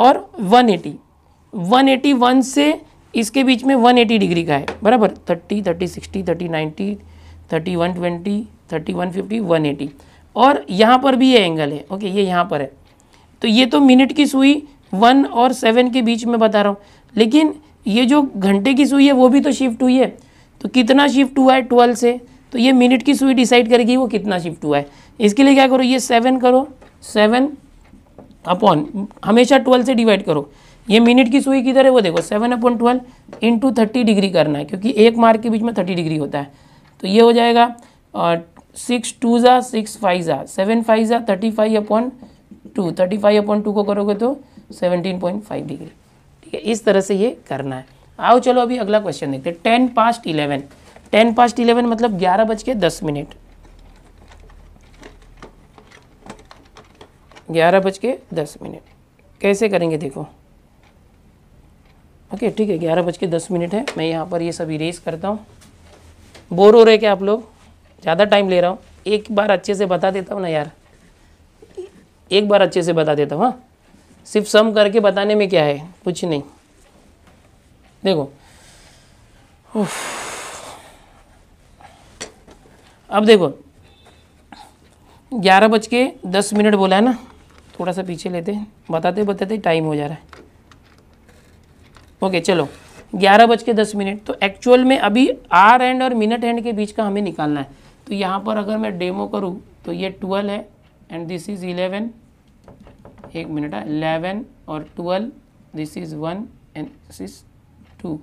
और one eighty one eighty one से इसके बीच में वन एटी डिग्री का है बराबर thirty thirty sixty thirty ninety thirty one twenty thirty one fifty one eighty और यहाँ पर भी ये एंगल है ओके ये यहाँ पर है तो ये तो मिनट की सुई वन और सेवन के बीच में बता रहा हूँ लेकिन ये जो घंटे की सुई है वो भी तो शिफ्ट हुई है तो कितना शिफ्ट हुआ है ट्वेल्व से तो ये मिनट की सुई डिसाइड करेगी वो कितना शिफ्ट हुआ है इसके लिए क्या करो ये सेवन करो सेवन अपॉन हमेशा ट्वेल्व से डिवाइड करो ये मिनट की सुई किधर है वो देखो seven upon twelve into thirty degree करना है क्योंकि एक मार्क के बीच में थर्टी डिग्री होता है तो ये हो जाएगा सिक्स टू ज़ा सिक्स फाइव ज़ा सेवन फाइव ज़ा thirty five upon two thirty five upon two को करोगे तो 17.5 डिग्री ठीक है इस तरह से ये करना है आओ चलो अभी अगला क्वेश्चन देखते हैं ten past eleven ten past eleven मतलब ग्यारह बज के दस मिनट ग्यारह बज के दस मिनट कैसे करेंगे देखो ओके ठीक है ग्यारह बज के दस मिनट है मैं यहाँ पर ये सब इरेज करता हूँ बोर हो रहे क्या आप लोग ज़्यादा टाइम ले रहा हूँ एक बार अच्छे से बता देता हूँ ना यार एक बार अच्छे से बता देता हूँ हाँ सिर्फ सम करके बताने में क्या है कुछ नहीं देखो अब देखो ग्यारह बज के दस मिनट बोला है ना थोड़ा सा पीछे लेते हैं बताते बताते टाइम हो जा रहा है ओके चलो ग्यारह बज के दस मिनट तो एक्चुअल में अभी आर एंड और मिनट एंड के बीच का हमें निकालना है तो यहाँ पर अगर मैं डेमो करूँ तो ये ट्वेल्व है एंड दिस इज़ इलेवन एक मिनट है हाँ। इलेवन और twelve this is one and this is two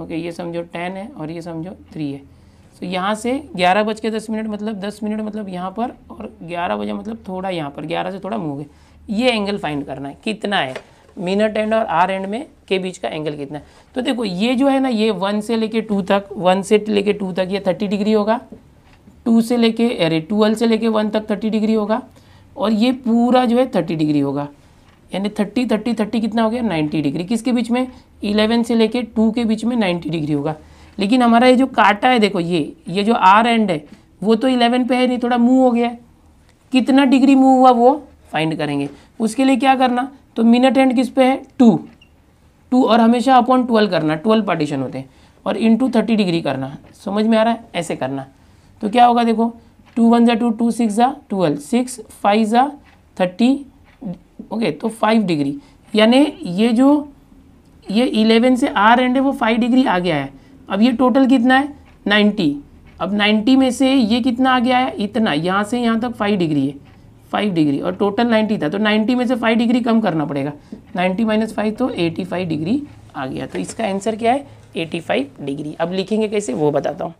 okay ये समझो टेन है और ये समझो थ्री है तो so, यहाँ से ग्यारह बज के दस मिनट मतलब दस मिनट मतलब यहाँ पर और ग्यारह बजे मतलब थोड़ा यहाँ पर ग्यारह से थोड़ा मूव है ये एंगल फाइंड करना है कितना है मिनट एंड और आर एंड में के बीच का एंगल कितना है तो देखो ये जो है ना ये वन से लेके टू तक वन से लेके टू तक ये थर्टी डिग्री होगा टू से लेके अरे ट्वेल्व से लेके वन तक थर्टी डिग्री होगा और ये पूरा जो है थर्टी डिग्री होगा यानी थर्टी थर्टी थर्टी कितना हो गया नाइन्टी डिग्री किसके बीच में इलेवन से लेके टू के बीच में नाइन्टी डिग्री होगा लेकिन हमारा ये जो काटा है देखो ये ये जो आर एंड है वो तो इलेवन पे है नहीं थोड़ा मूव हो गया कितना डिग्री मूव हुआ वो फाइंड करेंगे उसके लिए क्या करना तो मिनट एंड किस पे है टू टू और हमेशा अपॉन ट्वेल्व करना ट्वेल्व पार्टीशन होते हैं और इंटू थर्टी डिग्री करना समझ में आ रहा है ऐसे करना तो क्या होगा देखो टू वन ज़ा टू टू सिक्स ज़ा ट्वेल्व सिक्स फाइव ज़ा थर्टी ओके तो फाइव डिग्री यानी ये जो ये इलेवन से आर एंड है वो फाइव डिग्री आ गया है अब ये टोटल कितना है नाइन्टी अब नाइन्टी में से ये कितना आ गया है इतना यहाँ से यहाँ तक फाइव डिग्री है फाइव डिग्री और टोटल नाइन्टी था तो नाइन्टी में से फाइव डिग्री कम करना पड़ेगा नाइन्टी माइनस फाइव तो एटी फाइव डिग्री आ गया तो इसका आंसर क्या है एटी फाइव डिग्री अब लिखेंगे कैसे वो बताता हूँ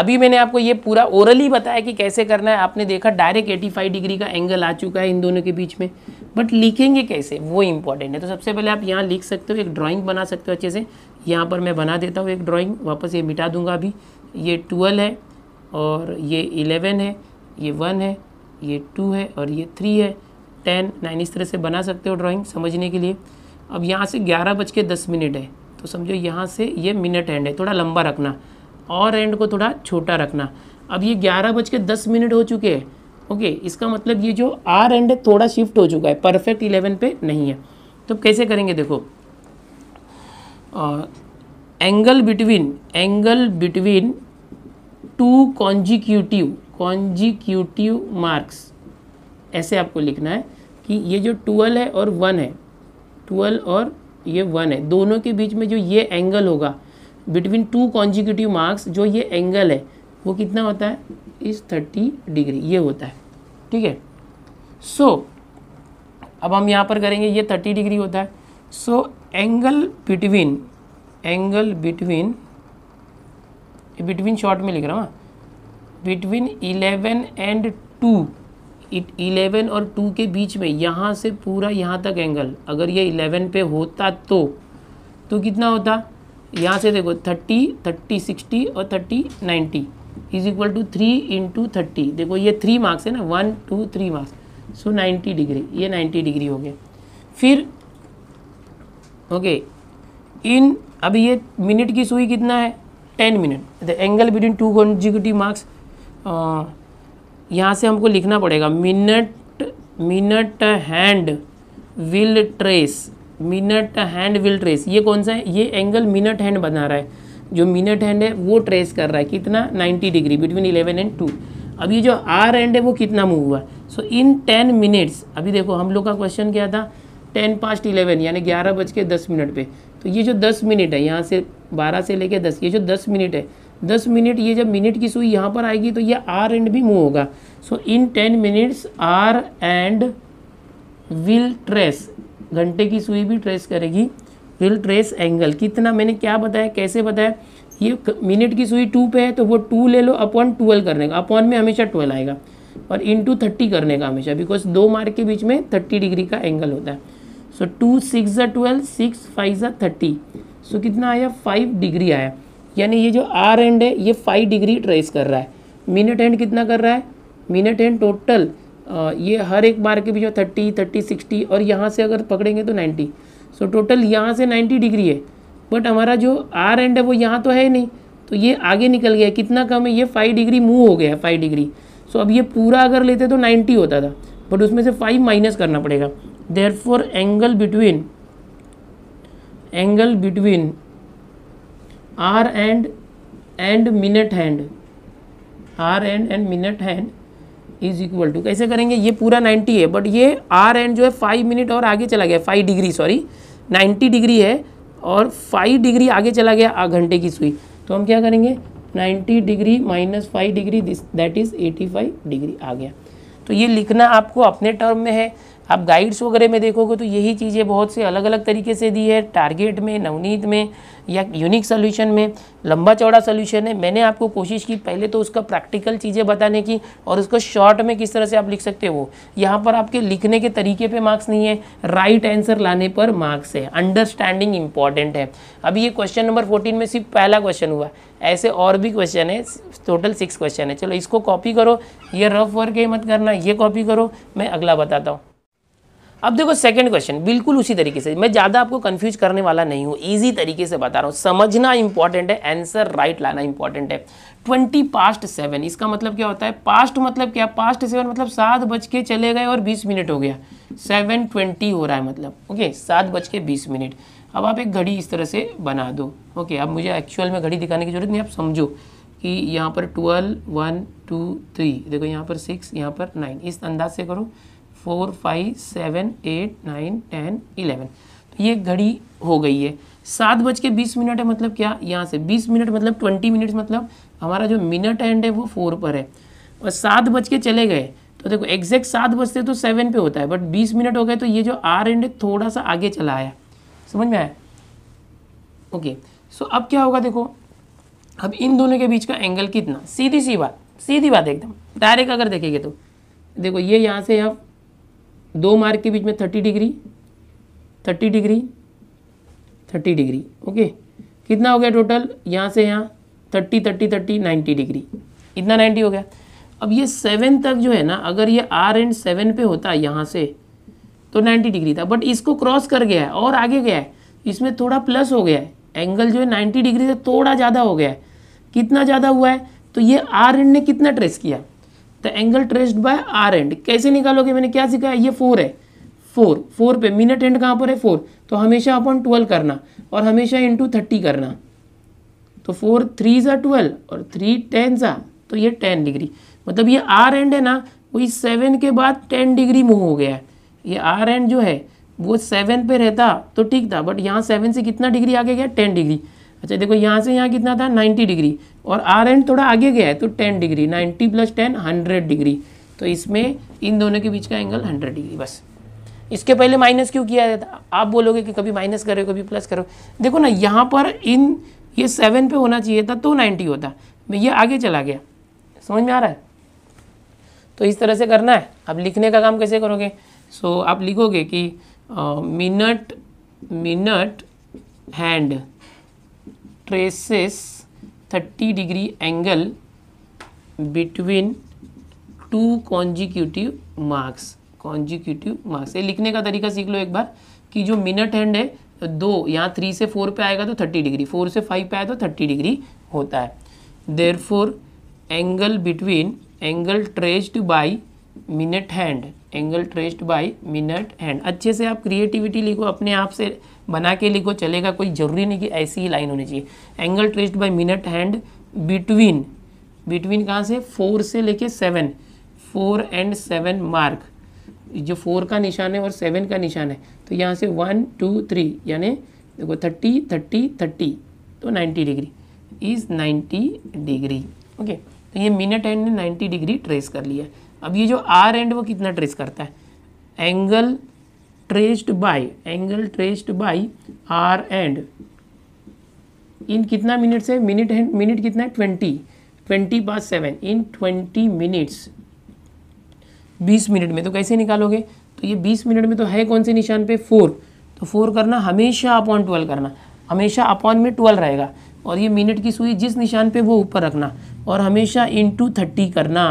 अभी मैंने आपको ये पूरा ओरली बताया कि कैसे करना है आपने देखा डायरेक्ट 85 डिग्री का एंगल आ चुका है इन दोनों के बीच में बट लिखेंगे कैसे वो इम्पॉर्टेंट है तो सबसे पहले आप यहाँ लिख सकते हो एक ड्राइंग बना सकते हो अच्छे से यहाँ पर मैं बना देता हूँ एक ड्राइंग वापस ये मिटा दूंगा अभी ये ट्वेल्व है और ये इलेवन है ये वन है ये टू है और ये थ्री है टेन नाइन इस तरह से बना सकते हो ड्राॅइंग समझने के लिए अब यहाँ से ग्यारह बज के दस मिनट है तो समझो यहाँ से ये मिनट एंड है थोड़ा लंबा रखना और एंड को थोड़ा छोटा रखना अब ये ग्यारह बज के दस मिनट हो चुके हैं ओके इसका मतलब ये जो आर एंड है थोड़ा शिफ्ट हो चुका है परफेक्ट इलेवन पे नहीं है तो कैसे करेंगे देखो angle between angle between two consecutive consecutive marks ऐसे आपको लिखना है कि ये जो ट्वेल्व है और वन है ट्वेल्व और ये वन है दोनों के बीच में जो ये एंगल होगा बिटवीन टू कॉन्जिक्यूटिव मार्क्स जो ये एंगल है वो कितना होता है इस थर्टी डिग्री ये होता है ठीक है सो अब हम यहाँ पर करेंगे ये थर्टी डिग्री होता है so angle between angle between between short में लिख रहा हूँ between eleven and two eleven और टू के बीच में यहाँ से पूरा यहाँ तक एंगल अगर ये इलेवन पे होता तो तो कितना होता यहाँ से देखो थर्टी थर्टी सिक्सटी और thirty ninety is equal to three into thirty देखो ये थ्री मार्क्स है ना one two three marks so ninety degree ये नाइन्टी डिग्री हो गया फिर ओके okay, इन अभी ये मिनट की सुई कितना है ten minute the angle between two consecutive marks यहाँ से हमको लिखना पड़ेगा minute minute hand will trace minute hand will trace ये कौन सा है ये एंगल मिनट हैंड बना रहा है जो मिनट हैंड है वो ट्रेस कर रहा है कितना 90 डिग्री बिटवीन 11 एंड 2 अब ये जो आर एंड है वो कितना मूव हुआ सो इन 10 मिनट्स अभी देखो हम लोग का क्वेश्चन क्या था 10 पास्ट 11 यानी ग्यारह बज के दस मिनट पे तो ये जो 10 मिनट है यहाँ से 12 से लेके 10 ये जो 10 मिनट है 10 मिनट ये जब मिनट की सुई यहाँ पर आएगी तो ये आर एंड भी मूव होगा so in ten minutes hour hand will trace घंटे की सुई भी ट्रेस करेगी विल ट्रेस एंगल कितना मैंने क्या बताया कैसे बताया ये मिनट की सुई टू पे है तो वो टू ले लो अपॉन ट्वेल्व करने का अपॉन में हमेशा ट्वेल्व आएगा और इन टू थर्टी करने का हमेशा बिकॉज दो मार्क के बीच में थर्टी डिग्री का एंगल होता है सो टू सिक्स ज़ा ट्वेल्व सिक्स फाइव ज़ा थर्टी सो कितना आया फाइव डिग्री आया यानी ये जो आर एंड है ये फाइव डिग्री ट्रेस कर रहा है मिनट एंड कितना कर रहा है मिनट एंड टोटल ये हर एक बार के बीच में थर्टी थर्टी सिक्सटी और यहाँ से अगर पकड़ेंगे तो नाइन्टी सो टोटल यहाँ से नाइन्टी डिग्री है बट हमारा जो आर एंड है वो यहाँ तो है नहीं तो ये आगे निकल गया कितना कम है ये फाइव डिग्री मूव हो गया फाइव डिग्री सो अब ये पूरा अगर लेते तो नाइन्टी होता था बट उसमें से फाइव माइनस करना पड़ेगा therefore angle between angle between hour hand and minute hand hour hand and minute hand is equal to कैसे करेंगे ये पूरा 90 है बट ये आर एंड जो है फाइव मिनट और आगे चला गया फाइव डिग्री सॉरी 90 डिग्री है और फाइव डिग्री आगे चला गया आ घंटे की सुई तो हम क्या करेंगे 90 degree minus five degree this that is 85 degree आ गया तो ये लिखना आपको अपने टर्म में है आप गाइड्स वगैरह में देखोगे तो यही चीज़ें बहुत से अलग अलग तरीके से दी है टारगेट में नवनीत में या यूनिक सोल्यूशन में लंबा चौड़ा सोल्यूशन है मैंने आपको कोशिश की पहले तो उसका प्रैक्टिकल चीज़ें बताने की और उसको शॉर्ट में किस तरह से आप लिख सकते हो यहाँ पर आपके लिखने के तरीके पर मार्क्स नहीं है राइट आंसर लाने पर मार्क्स है अंडरस्टैंडिंग इंपॉर्टेंट है अभी ये क्वेश्चन नंबर फोर्टीन में सिर्फ पहला क्वेश्चन हुआ ऐसे और भी क्वेश्चन है टोटल सिक्स क्वेश्चन है चलो इसको कॉपी करो ये रफ वर्क है मत करना ये कॉपी करो मैं अगला बताता हूँ अब देखो सेकंड क्वेश्चन बिल्कुल उसी तरीके से मैं ज़्यादा आपको कंफ्यूज करने वाला नहीं हूँ ईजी तरीके से बता रहा हूँ समझना इंपॉर्टेंट है आंसर राइट लाना इंपॉर्टेंट है ट्वेंटी पास्ट सेवन इसका मतलब क्या होता है पास्ट मतलब क्या पास्ट सेवन मतलब सात बज के चले गए और बीस मिनट हो गया सेवन ट्वेंटी हो रहा है मतलब ओके सात बज के बीस मिनट अब आप एक घड़ी इस तरह से बना दो ओके अब मुझे एक्चुअल में घड़ी दिखाने की जरूरत नहीं आप समझो कि यहाँ पर ट्वेल्व वन टू थ्री देखो यहाँ पर सिक्स यहाँ पर नाइन इस अंदाज से करो four five seven eight nine ten eleven तो ये घड़ी हो गई है सात बज के बीस मिनट है मतलब क्या यहाँ से बीस मिनट मतलब ट्वेंटी मिनट्स मतलब हमारा जो मिनट एंड है वो फोर पर है और सात बज के चले गए तो देखो एग्जैक्ट सात बजते तो सेवन पे होता है बट बीस मिनट हो गए तो ये जो आर एंड है थोड़ा सा आगे चला आया समझ में आया ओके सो अब क्या होगा देखो अब इन दोनों के बीच का एंगल कितना सीधी सी बात सीधी बात एकदम डायरेक्ट अगर देखेंगे तो देखो ये यहाँ से अब दो मार्क के बीच में thirty degree thirty degree thirty degree okay कितना हो गया टोटल यहाँ से यहाँ thirty thirty thirty ninety degree इतना नाइन्टी हो गया अब ये सेवन तक जो है ना अगर ये आर एंड सेवन पे होता यहाँ से तो नाइन्टी डिग्री था बट इसको क्रॉस कर गया है और आगे गया है इसमें थोड़ा प्लस हो गया है एंगल जो है नाइन्टी डिग्री से थोड़ा ज़्यादा हो गया है कितना ज़्यादा हुआ है तो ये आर एंड ने कितना ट्रेस किया the angle traced by hour hand कैसे निकालोगे मैंने क्या सिखाया ये फोर है फोर फोर पे मिनट एंड कहाँ पर है फोर तो हमेशा अपन ट्वेल्व करना और हमेशा इंटू थर्टी करना तो फोर थ्री ज़ा ट्वेल्व और थ्री टेन ज़ा तो ये टेन डिग्री मतलब ये आर एंड है ना वही सेवन के बाद टेन डिग्री मूव हो गया है ये आर एंड जो है वो सेवन पे रहता तो ठीक था बट यहाँ सेवन से कितना डिग्री आगे गया टेन डिग्री अच्छा देखो यहाँ से यहाँ कितना था 90 डिग्री और आर एंड थोड़ा आगे गया है तो 10 degree 90 plus ten hundred degree तो इसमें इन दोनों के बीच का एंगल 100 डिग्री बस इसके पहले माइनस क्यों किया जाता आप बोलोगे कि कभी माइनस करो कभी प्लस करो देखो ना यहाँ पर इन ये सेवन पे होना चाहिए था तो नाइन्टी होता ये आगे चला गया समझ में आ रहा है तो इस तरह से करना है अब लिखने का काम कैसे करोगे सो आप लिखोगे कि minute minute hand traces 30 degree angle between two consecutive marks consecutive marks ये लिखने का तरीका सीख लो एक बार कि जो मिनट हैंड है दो यहाँ थ्री से फोर पे आएगा तो थर्टी डिग्री फोर से फाइव पे आए तो थर्टी डिग्री होता है therefore angle between angle traced by minute hand angle traced by minute hand अच्छे से आप क्रिएटिविटी लिखो अपने आप से बना के लिखो चलेगा कोई ज़रूरी नहीं कि ऐसी ही लाइन होनी चाहिए angle traced by minute hand between between कहाँ से फोर से लेके seven four and seven mark जो फोर का निशान है और सेवन का निशान है तो यहाँ से वन टू थ्री यानी देखो थर्टी थर्टी थर्टी तो ninety degree is ninety degree okay तो ये मिनट एंड ने नाइन्टी डिग्री ट्रेस कर लिया अब ये जो आर एंड वो कितना ट्रेस करता है angle traced by angle traced by hour hand in कितना मिनट से मिनट एंड मिनट कितना है twenty twenty past seven in twenty minutes बीस मिनट में तो कैसे निकालोगे तो ये बीस मिनट में तो है कौन से निशान पे फोर तो फोर करना हमेशा अपॉन ट्वेल्व करना हमेशा अपॉन में ट्वेल्व रहेगा और ये मिनट की सुई जिस निशान पे वो ऊपर रखना और हमेशा इन टू थर्टी करना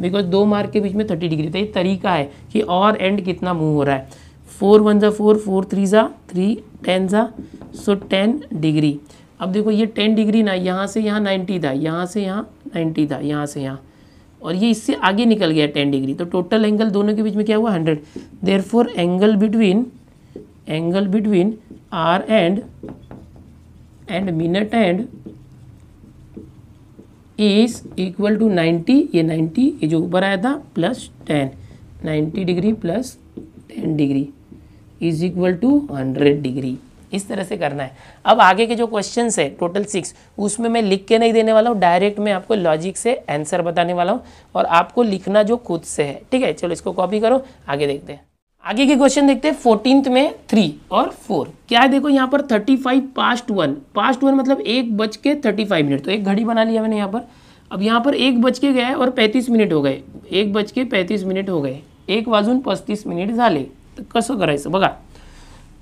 बिकॉज दो मार्क के बीच में थर्टी डिग्री तो ये तरीका है कि और एंड कितना मूव हो रहा है फोर वन ज़ा फोर फोर थ्री ज़ा थ्री टेन ज़ा सो टेन डिग्री अब देखो ये टेन डिग्री ना यहाँ से यहाँ नाइन्टी था यहाँ से यहाँ नाइन्टी था यहाँ से यहाँ और ये इससे आगे निकल गया टेन डिग्री तो टोटल एंगल दोनों के बीच में क्या हुआ hundred therefore angle between angle between hour hand and minute hand is equal to ninety ये नाइन्टी ये जो ऊपर आया था plus ten ninety degree plus ten degree is equal to hundred degree इस तरह से करना है अब आगे के जो क्वेश्चन है टोटल सिक्स उसमें मैं लिख के नहीं देने वाला हूँ डायरेक्ट मैं आपको लॉजिक से आंसर बताने वाला हूँ और आपको लिखना जो खुद से है ठीक है चलो इसको कॉपी करो आगे देखते हैं आगे के क्वेश्चन देखते हैं फोर्टीन में थ्री और फोर क्या है देखो यहाँ पर thirty five past one past one मतलब एक बज के थर्टी फाइव मिनट तो एक घड़ी बना लिया मैंने यहाँ पर अब यहाँ पर एक बज के गया और पैंतीस मिनट हो गए एक बज के पैंतीस मिनट हो गए एक वाजून पस्तीस मिनट झाले कसो कराए बगा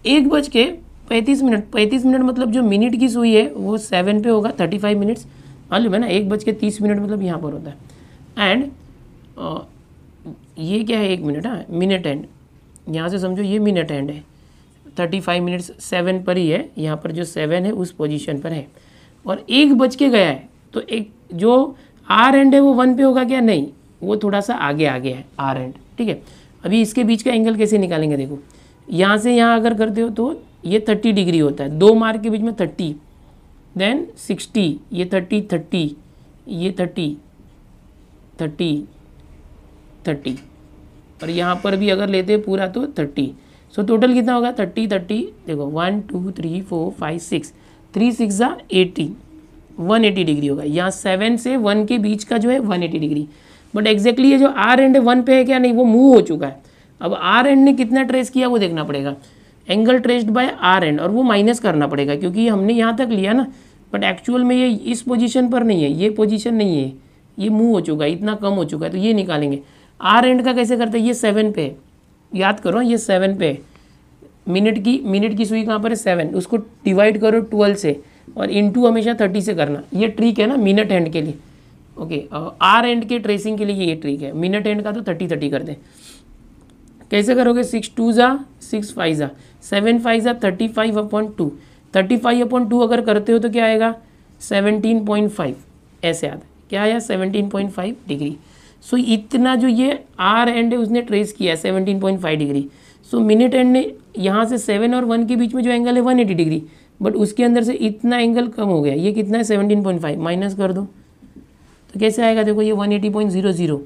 एक बज के पैंतीस मिनट पैंतीस मिनट मतलब जो मिनट की सुई है वो सेवन पे होगा थर्टी फाइव मिनट्स मालूम है ना एक बज के तीस मिनट मतलब यहाँ पर होता है एंड ये क्या है एक मिनट हाँ मिनट एंड यहाँ से समझो ये मिनट एंड है थर्टी फाइव मिनट्स सेवन पर ही है यहाँ पर जो सेवन है उस पोजिशन पर है और एक बज के गया है तो एक जो आर एंड है वो वन पे होगा क्या नहीं वो थोड़ा सा आगे आगे है आर एंड ठीक है अभी इसके बीच का एंगल कैसे निकालेंगे देखो यहाँ से यहाँ अगर करते हो तो ये थर्टी डिग्री होता है दो मार्क के बीच में थर्टी देन सिक्सटी ये थर्टी थर्टी ये थर्टी थर्टी थर्टी और यहाँ पर भी अगर लेते पूरा तो थर्टी सो टोटल कितना होगा थर्टी थर्टी देखो one two three four five six three six ज़ा एटी वन एटी डिग्री होगा यहाँ सेवन से वन के बीच का जो है one eighty degree but exactly ये जो आर एंड वन पे है क्या नहीं वो मूव हो चुका है अब आर एंड ने कितना ट्रेस किया वो देखना पड़ेगा angle traced by hour hand और वो माइनस करना पड़ेगा क्योंकि हमने यहाँ तक लिया ना बट एक्चुअल में ये इस पोजिशन पर नहीं है ये पोजिशन नहीं है ये मूव हो चुका है इतना कम हो चुका है तो ये निकालेंगे आर एंड का कैसे करते हैं ये सेवन पे याद करो ये सेवन पे मिनट की मिनट की सुई कहाँ पर है सेवन उसको डिवाइड करो ट्वेल्व से और इनटू हमेशा थर्टी से करना ये ट्रिक है ना मिनट हैंड के लिए ओके आर एंड के ट्रेसिंग के लिए ये ट्रिक है मिनट एंड का तो थर्टी थर्टी कर दें कैसे करोगे सिक्स टू ज़ा सिक्स फाइव ज़ा सेवन फाइव ज़ा thirty five upon two thirty five upon two अगर करते हो तो क्या आएगा सेवनटीन पॉइंट फाइव ऐसे याद क्या आया seventeen point five degree so इतना जो ये आर एंड है उसने ट्रेस किया seventeen point five degree so minute hand ने यहाँ से सेवन और वन के बीच में जो एंगल है वन एटी डिग्री बट उसके अंदर से इतना एंगल कम हो गया ये कितना है सेवनटीन पॉइंट फाइव माइनस कर दो तो कैसे आएगा देखो ये one eighty point zero zero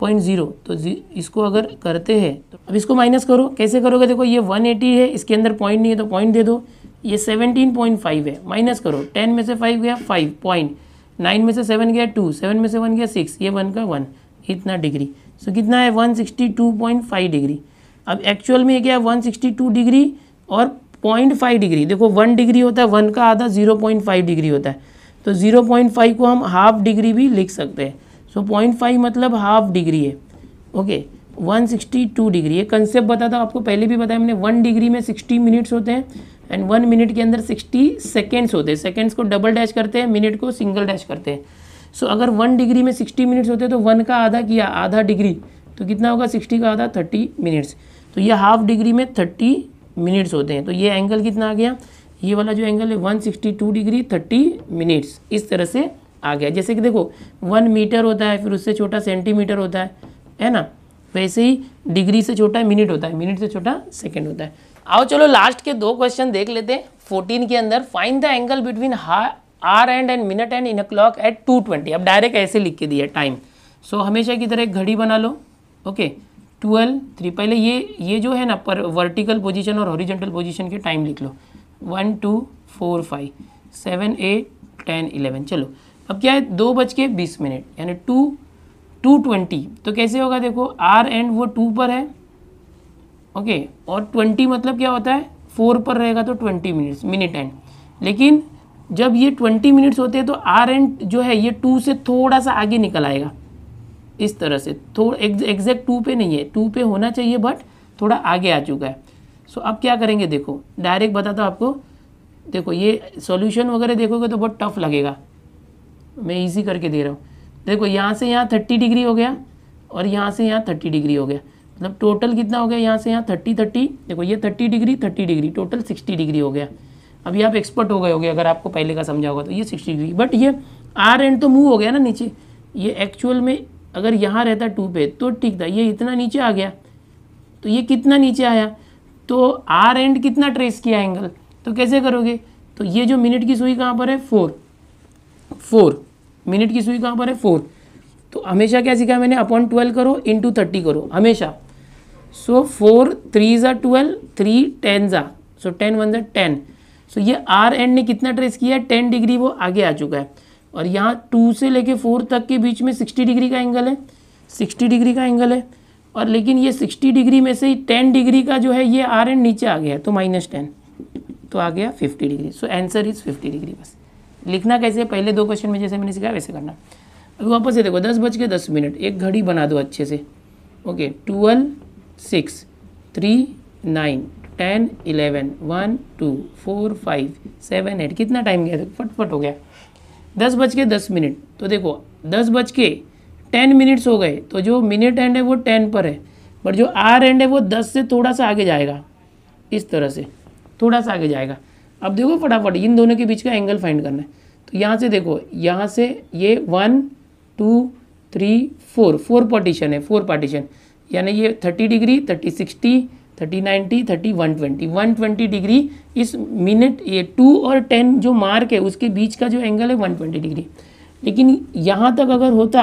point zero तो इसको अगर करते हैं तो अब इसको माइनस करो कैसे करोगे देखो ये वन एटी है इसके अंदर पॉइंट नहीं है तो पॉइंट दे दो ये सेवनटीन पॉइंट फाइव है माइनस करो टेन में से फाइव गया फाइव पॉइंट नाइन में से सेवन गया टू सेवन में से वन गया सिक्स ये वन का वन इतना डिग्री सो so, कितना है one sixty two point five degree अब एक्चुअल में ये क्या है वन सिक्सटी टू डिग्री और पॉइंट फाइव डिग्री देखो वन डिग्री होता है वन का आधा जीरो पॉइंट फाइव डिग्री होता है तो ज़ीरो पॉइंट फाइव को हम हाफ डिग्री भी लिख सकते हैं सो पॉइंट फाइव मतलब हाफ डिग्री है okay one sixty two degree ये कंसेप्ट बता था आपको पहले भी बताया मैंने वन डिग्री में सिक्सटी मिनट्स होते हैं एंड वन मिनट के अंदर सिक्सटी सेकेंड्स होते हैं सेकेंड्स को डबल डैश करते हैं मिनट को सिंगल डैश करते हैं सो so, अगर वन डिग्री में सिक्सटी मिनट्स होते हैं तो वन का आधा किया आधा डिग्री तो कितना होगा सिक्सटी का आधा थर्टी मिनट्स तो ये हाफ डिग्री में थर्टी मिनट्स होते हैं तो ये एंगल कितना आ गया ये वाला जो एंगल है 162 डिग्री 30 मिनट्स इस तरह से आ गया जैसे कि देखो वन मीटर होता है फिर उससे छोटा सेंटीमीटर होता है है ना वैसे ही डिग्री से छोटा मिनट होता है मिनट से छोटा सेकेंड होता है आओ चलो लास्ट के दो क्वेश्चन देख लेते हैं फोर्टीन के अंदर find the angle between hour hand and minute hand in a clock at two twenty अब डायरेक्ट ऐसे लिख के दिया टाइम सो so, हमेशा की तरह एक घड़ी बना लो ओके ट्वेल्व थ्री पहले ये ये जो है ना पर वर्टिकल पोजिशन और हॉरिजेंटल पोजिशन के टाइम लिख लो one two four five seven eight ten eleven चलो अब क्या है दो बज के बीस मिनट यानी टू टू ट्वेंटी तो कैसे होगा देखो आर एंड वो टू पर है ओके और ट्वेंटी मतलब क्या होता है फोर पर रहेगा तो ट्वेंटी मिनट्स मिनट एंड लेकिन जब ये ट्वेंटी मिनट्स होते हैं तो आर एंड जो है ये टू से थोड़ा सा आगे निकल आएगा इस तरह से थोड़ा एग्जैक्ट टू पे नहीं है टू पे होना चाहिए बट थोड़ा आगे आ चुका है सो अब क्या करेंगे देखो डायरेक्ट बताता हूँ आपको देखो ये सॉल्यूशन वगैरह देखोगे तो बहुत टफ लगेगा मैं इजी करके दे रहा हूँ देखो यहाँ से यहाँ थर्टी डिग्री हो गया और यहाँ से यहाँ थर्टी डिग्री हो गया मतलब टोटल कितना हो गया यहाँ से यहाँ थर्टी थर्टी देखो ये thirty degree thirty degree total sixty degree हो गया अभी आप एक्सपर्ट हो गए होगे अगर आपको पहले का समझा होगा तो ये सिक्सटी डिग्री बट ये आर एंड तो मूव हो गया ना नीचे ये एक्चुअल में अगर यहाँ रहता टू पे तो ठीक था ये इतना नीचे आ गया तो ये कितना नीचे आया तो आर एंड कितना ट्रेस किया एंगल तो कैसे करोगे तो ये जो मिनट की सुई कहाँ पर है फोर फोर मिनट की सुई कहाँ पर है फोर तो हमेशा क्या सीखा मैंने अपॉन ट्वेल्व करो इंटू थर्टी करो हमेशा सो फोर थ्री ज़ा ट्वेल्व थ्री टेन ज़ा सो टेन वन ज़ा टेन सो ये आर एंड ने कितना ट्रेस किया है टेन डिग्री वो आगे आ चुका है और यहाँ टू से लेके फोर तक के बीच में सिक्सटी डिग्री का एंगल है सिक्सटी डिग्री का एंगल है और लेकिन ये सिक्सटी डिग्री में से टेन डिग्री का जो है ये आर एंड नीचे आ गया तो माइनस टेन तो आ गया fifty degree so answer is fifty degree बस लिखना कैसे पहले दो क्वेश्चन में जैसे मैंने सिखाया वैसे करना अभी वापस से देखो दस बज के दस मिनट एक घड़ी बना दो अच्छे से okay twelve six three nine ten eleven one two four five seven eight कितना टाइम गया फटफट हो गया दस बज के दस मिनट तो देखो दस बज के टेन मिनट्स हो गए तो जो मिनट एंड है वो टेन पर है बट जो आर एंड है वो दस से थोड़ा सा आगे जाएगा इस तरह से थोड़ा सा आगे जाएगा अब देखो फटाफट इन दोनों के बीच का एंगल फाइंड करना है तो यहाँ से देखो यहाँ से ये one two three four four partition है फोर पार्टीशन यानी ये thirty degree thirty sixty thirty ninety thirty one twenty one twenty degree इस मिनट ये टू और टेन जो मार्क है उसके बीच का जो एंगल है वन ट्वेंटी डिग्री लेकिन यहाँ तक अगर होता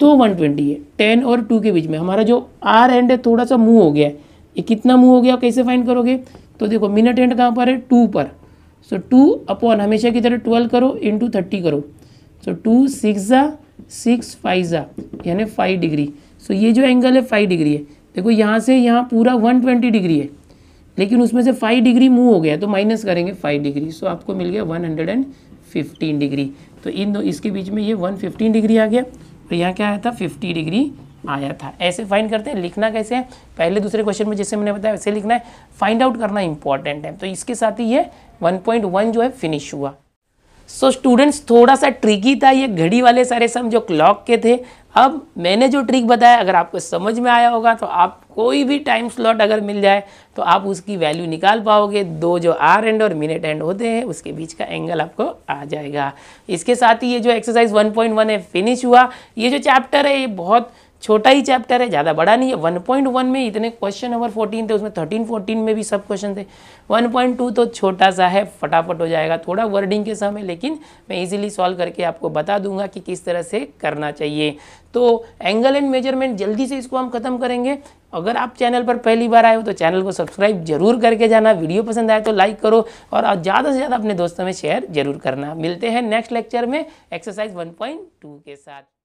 तो 120 है टेन और टू के बीच में हमारा जो आर एंड है थोड़ा सा मूव हो गया है ये कितना मूव हो गया कैसे फाइंड करोगे तो देखो मिनट एंड कहाँ पर है टू पर सो टू अपॉन हमेशा की तरह ट्वेल्व करो इंटू थर्टी करो सो टू सिक्स ज़ा सिक्स फाइव ज़ा यानी फाइव डिग्री सो ये जो एंगल है फाइव डिग्री है देखो यहाँ से यहाँ पूरा वन ट्वेंटी डिग्री है लेकिन उसमें से फाइव डिग्री मूव हो गया तो माइनस करेंगे फाइव डिग्री सो आपको मिल गया one hundred and fifteen degree तो इन दो इसके बीच में ये वन फिफ्टीन डिग्री आ गया तो यहाँ क्या आया था फिफ्टी डिग्री आया था ऐसे फाइंड करते हैं लिखना कैसे है पहले दूसरे क्वेश्चन में जैसे मैंने बताया वैसे लिखना है फाइंड आउट करना इंपॉर्टेंट है तो इसके साथ ही ये 1.1 जो है फिनिश हुआ सो so, स्टूडेंट्स थोड़ा सा ट्रिकी था ये घड़ी वाले सारे सम जो क्लॉक के थे अब मैंने जो ट्रिक बताया अगर आपको समझ में आया होगा तो आप कोई भी टाइम स्लॉट अगर मिल जाए तो आप उसकी वैल्यू निकाल पाओगे दो जो आर एंड और मिनट एंड होते हैं उसके बीच का एंगल आपको आ जाएगा इसके साथ ही ये जो एक्सरसाइज 1.1 है फिनिश हुआ ये जो चैप्टर है ये बहुत छोटा ही चैप्टर है ज़्यादा बड़ा नहीं है वन पॉइंट वन में इतने क्वेश्चन नंबर फोर्टीन थे उसमें थर्टीन फोर्टीन में भी सब क्वेश्चन थे वन पॉइंट टू तो छोटा सा है फटाफट हो जाएगा थोड़ा वर्डिंग के समय लेकिन मैं इजीली सॉल्व करके आपको बता दूंगा कि किस तरह से करना चाहिए तो एंगल एंड मेजरमेंट जल्दी से इसको हम खत्म करेंगे अगर आप चैनल पर पहली बार आए हो तो चैनल को सब्सक्राइब जरूर करके जाना वीडियो पसंद आए तो लाइक करो और ज़्यादा से ज़्यादा अपने दोस्तों में शेयर जरूर करना मिलते हैं नेक्स्ट लेक्चर में एक्सरसाइज वन के साथ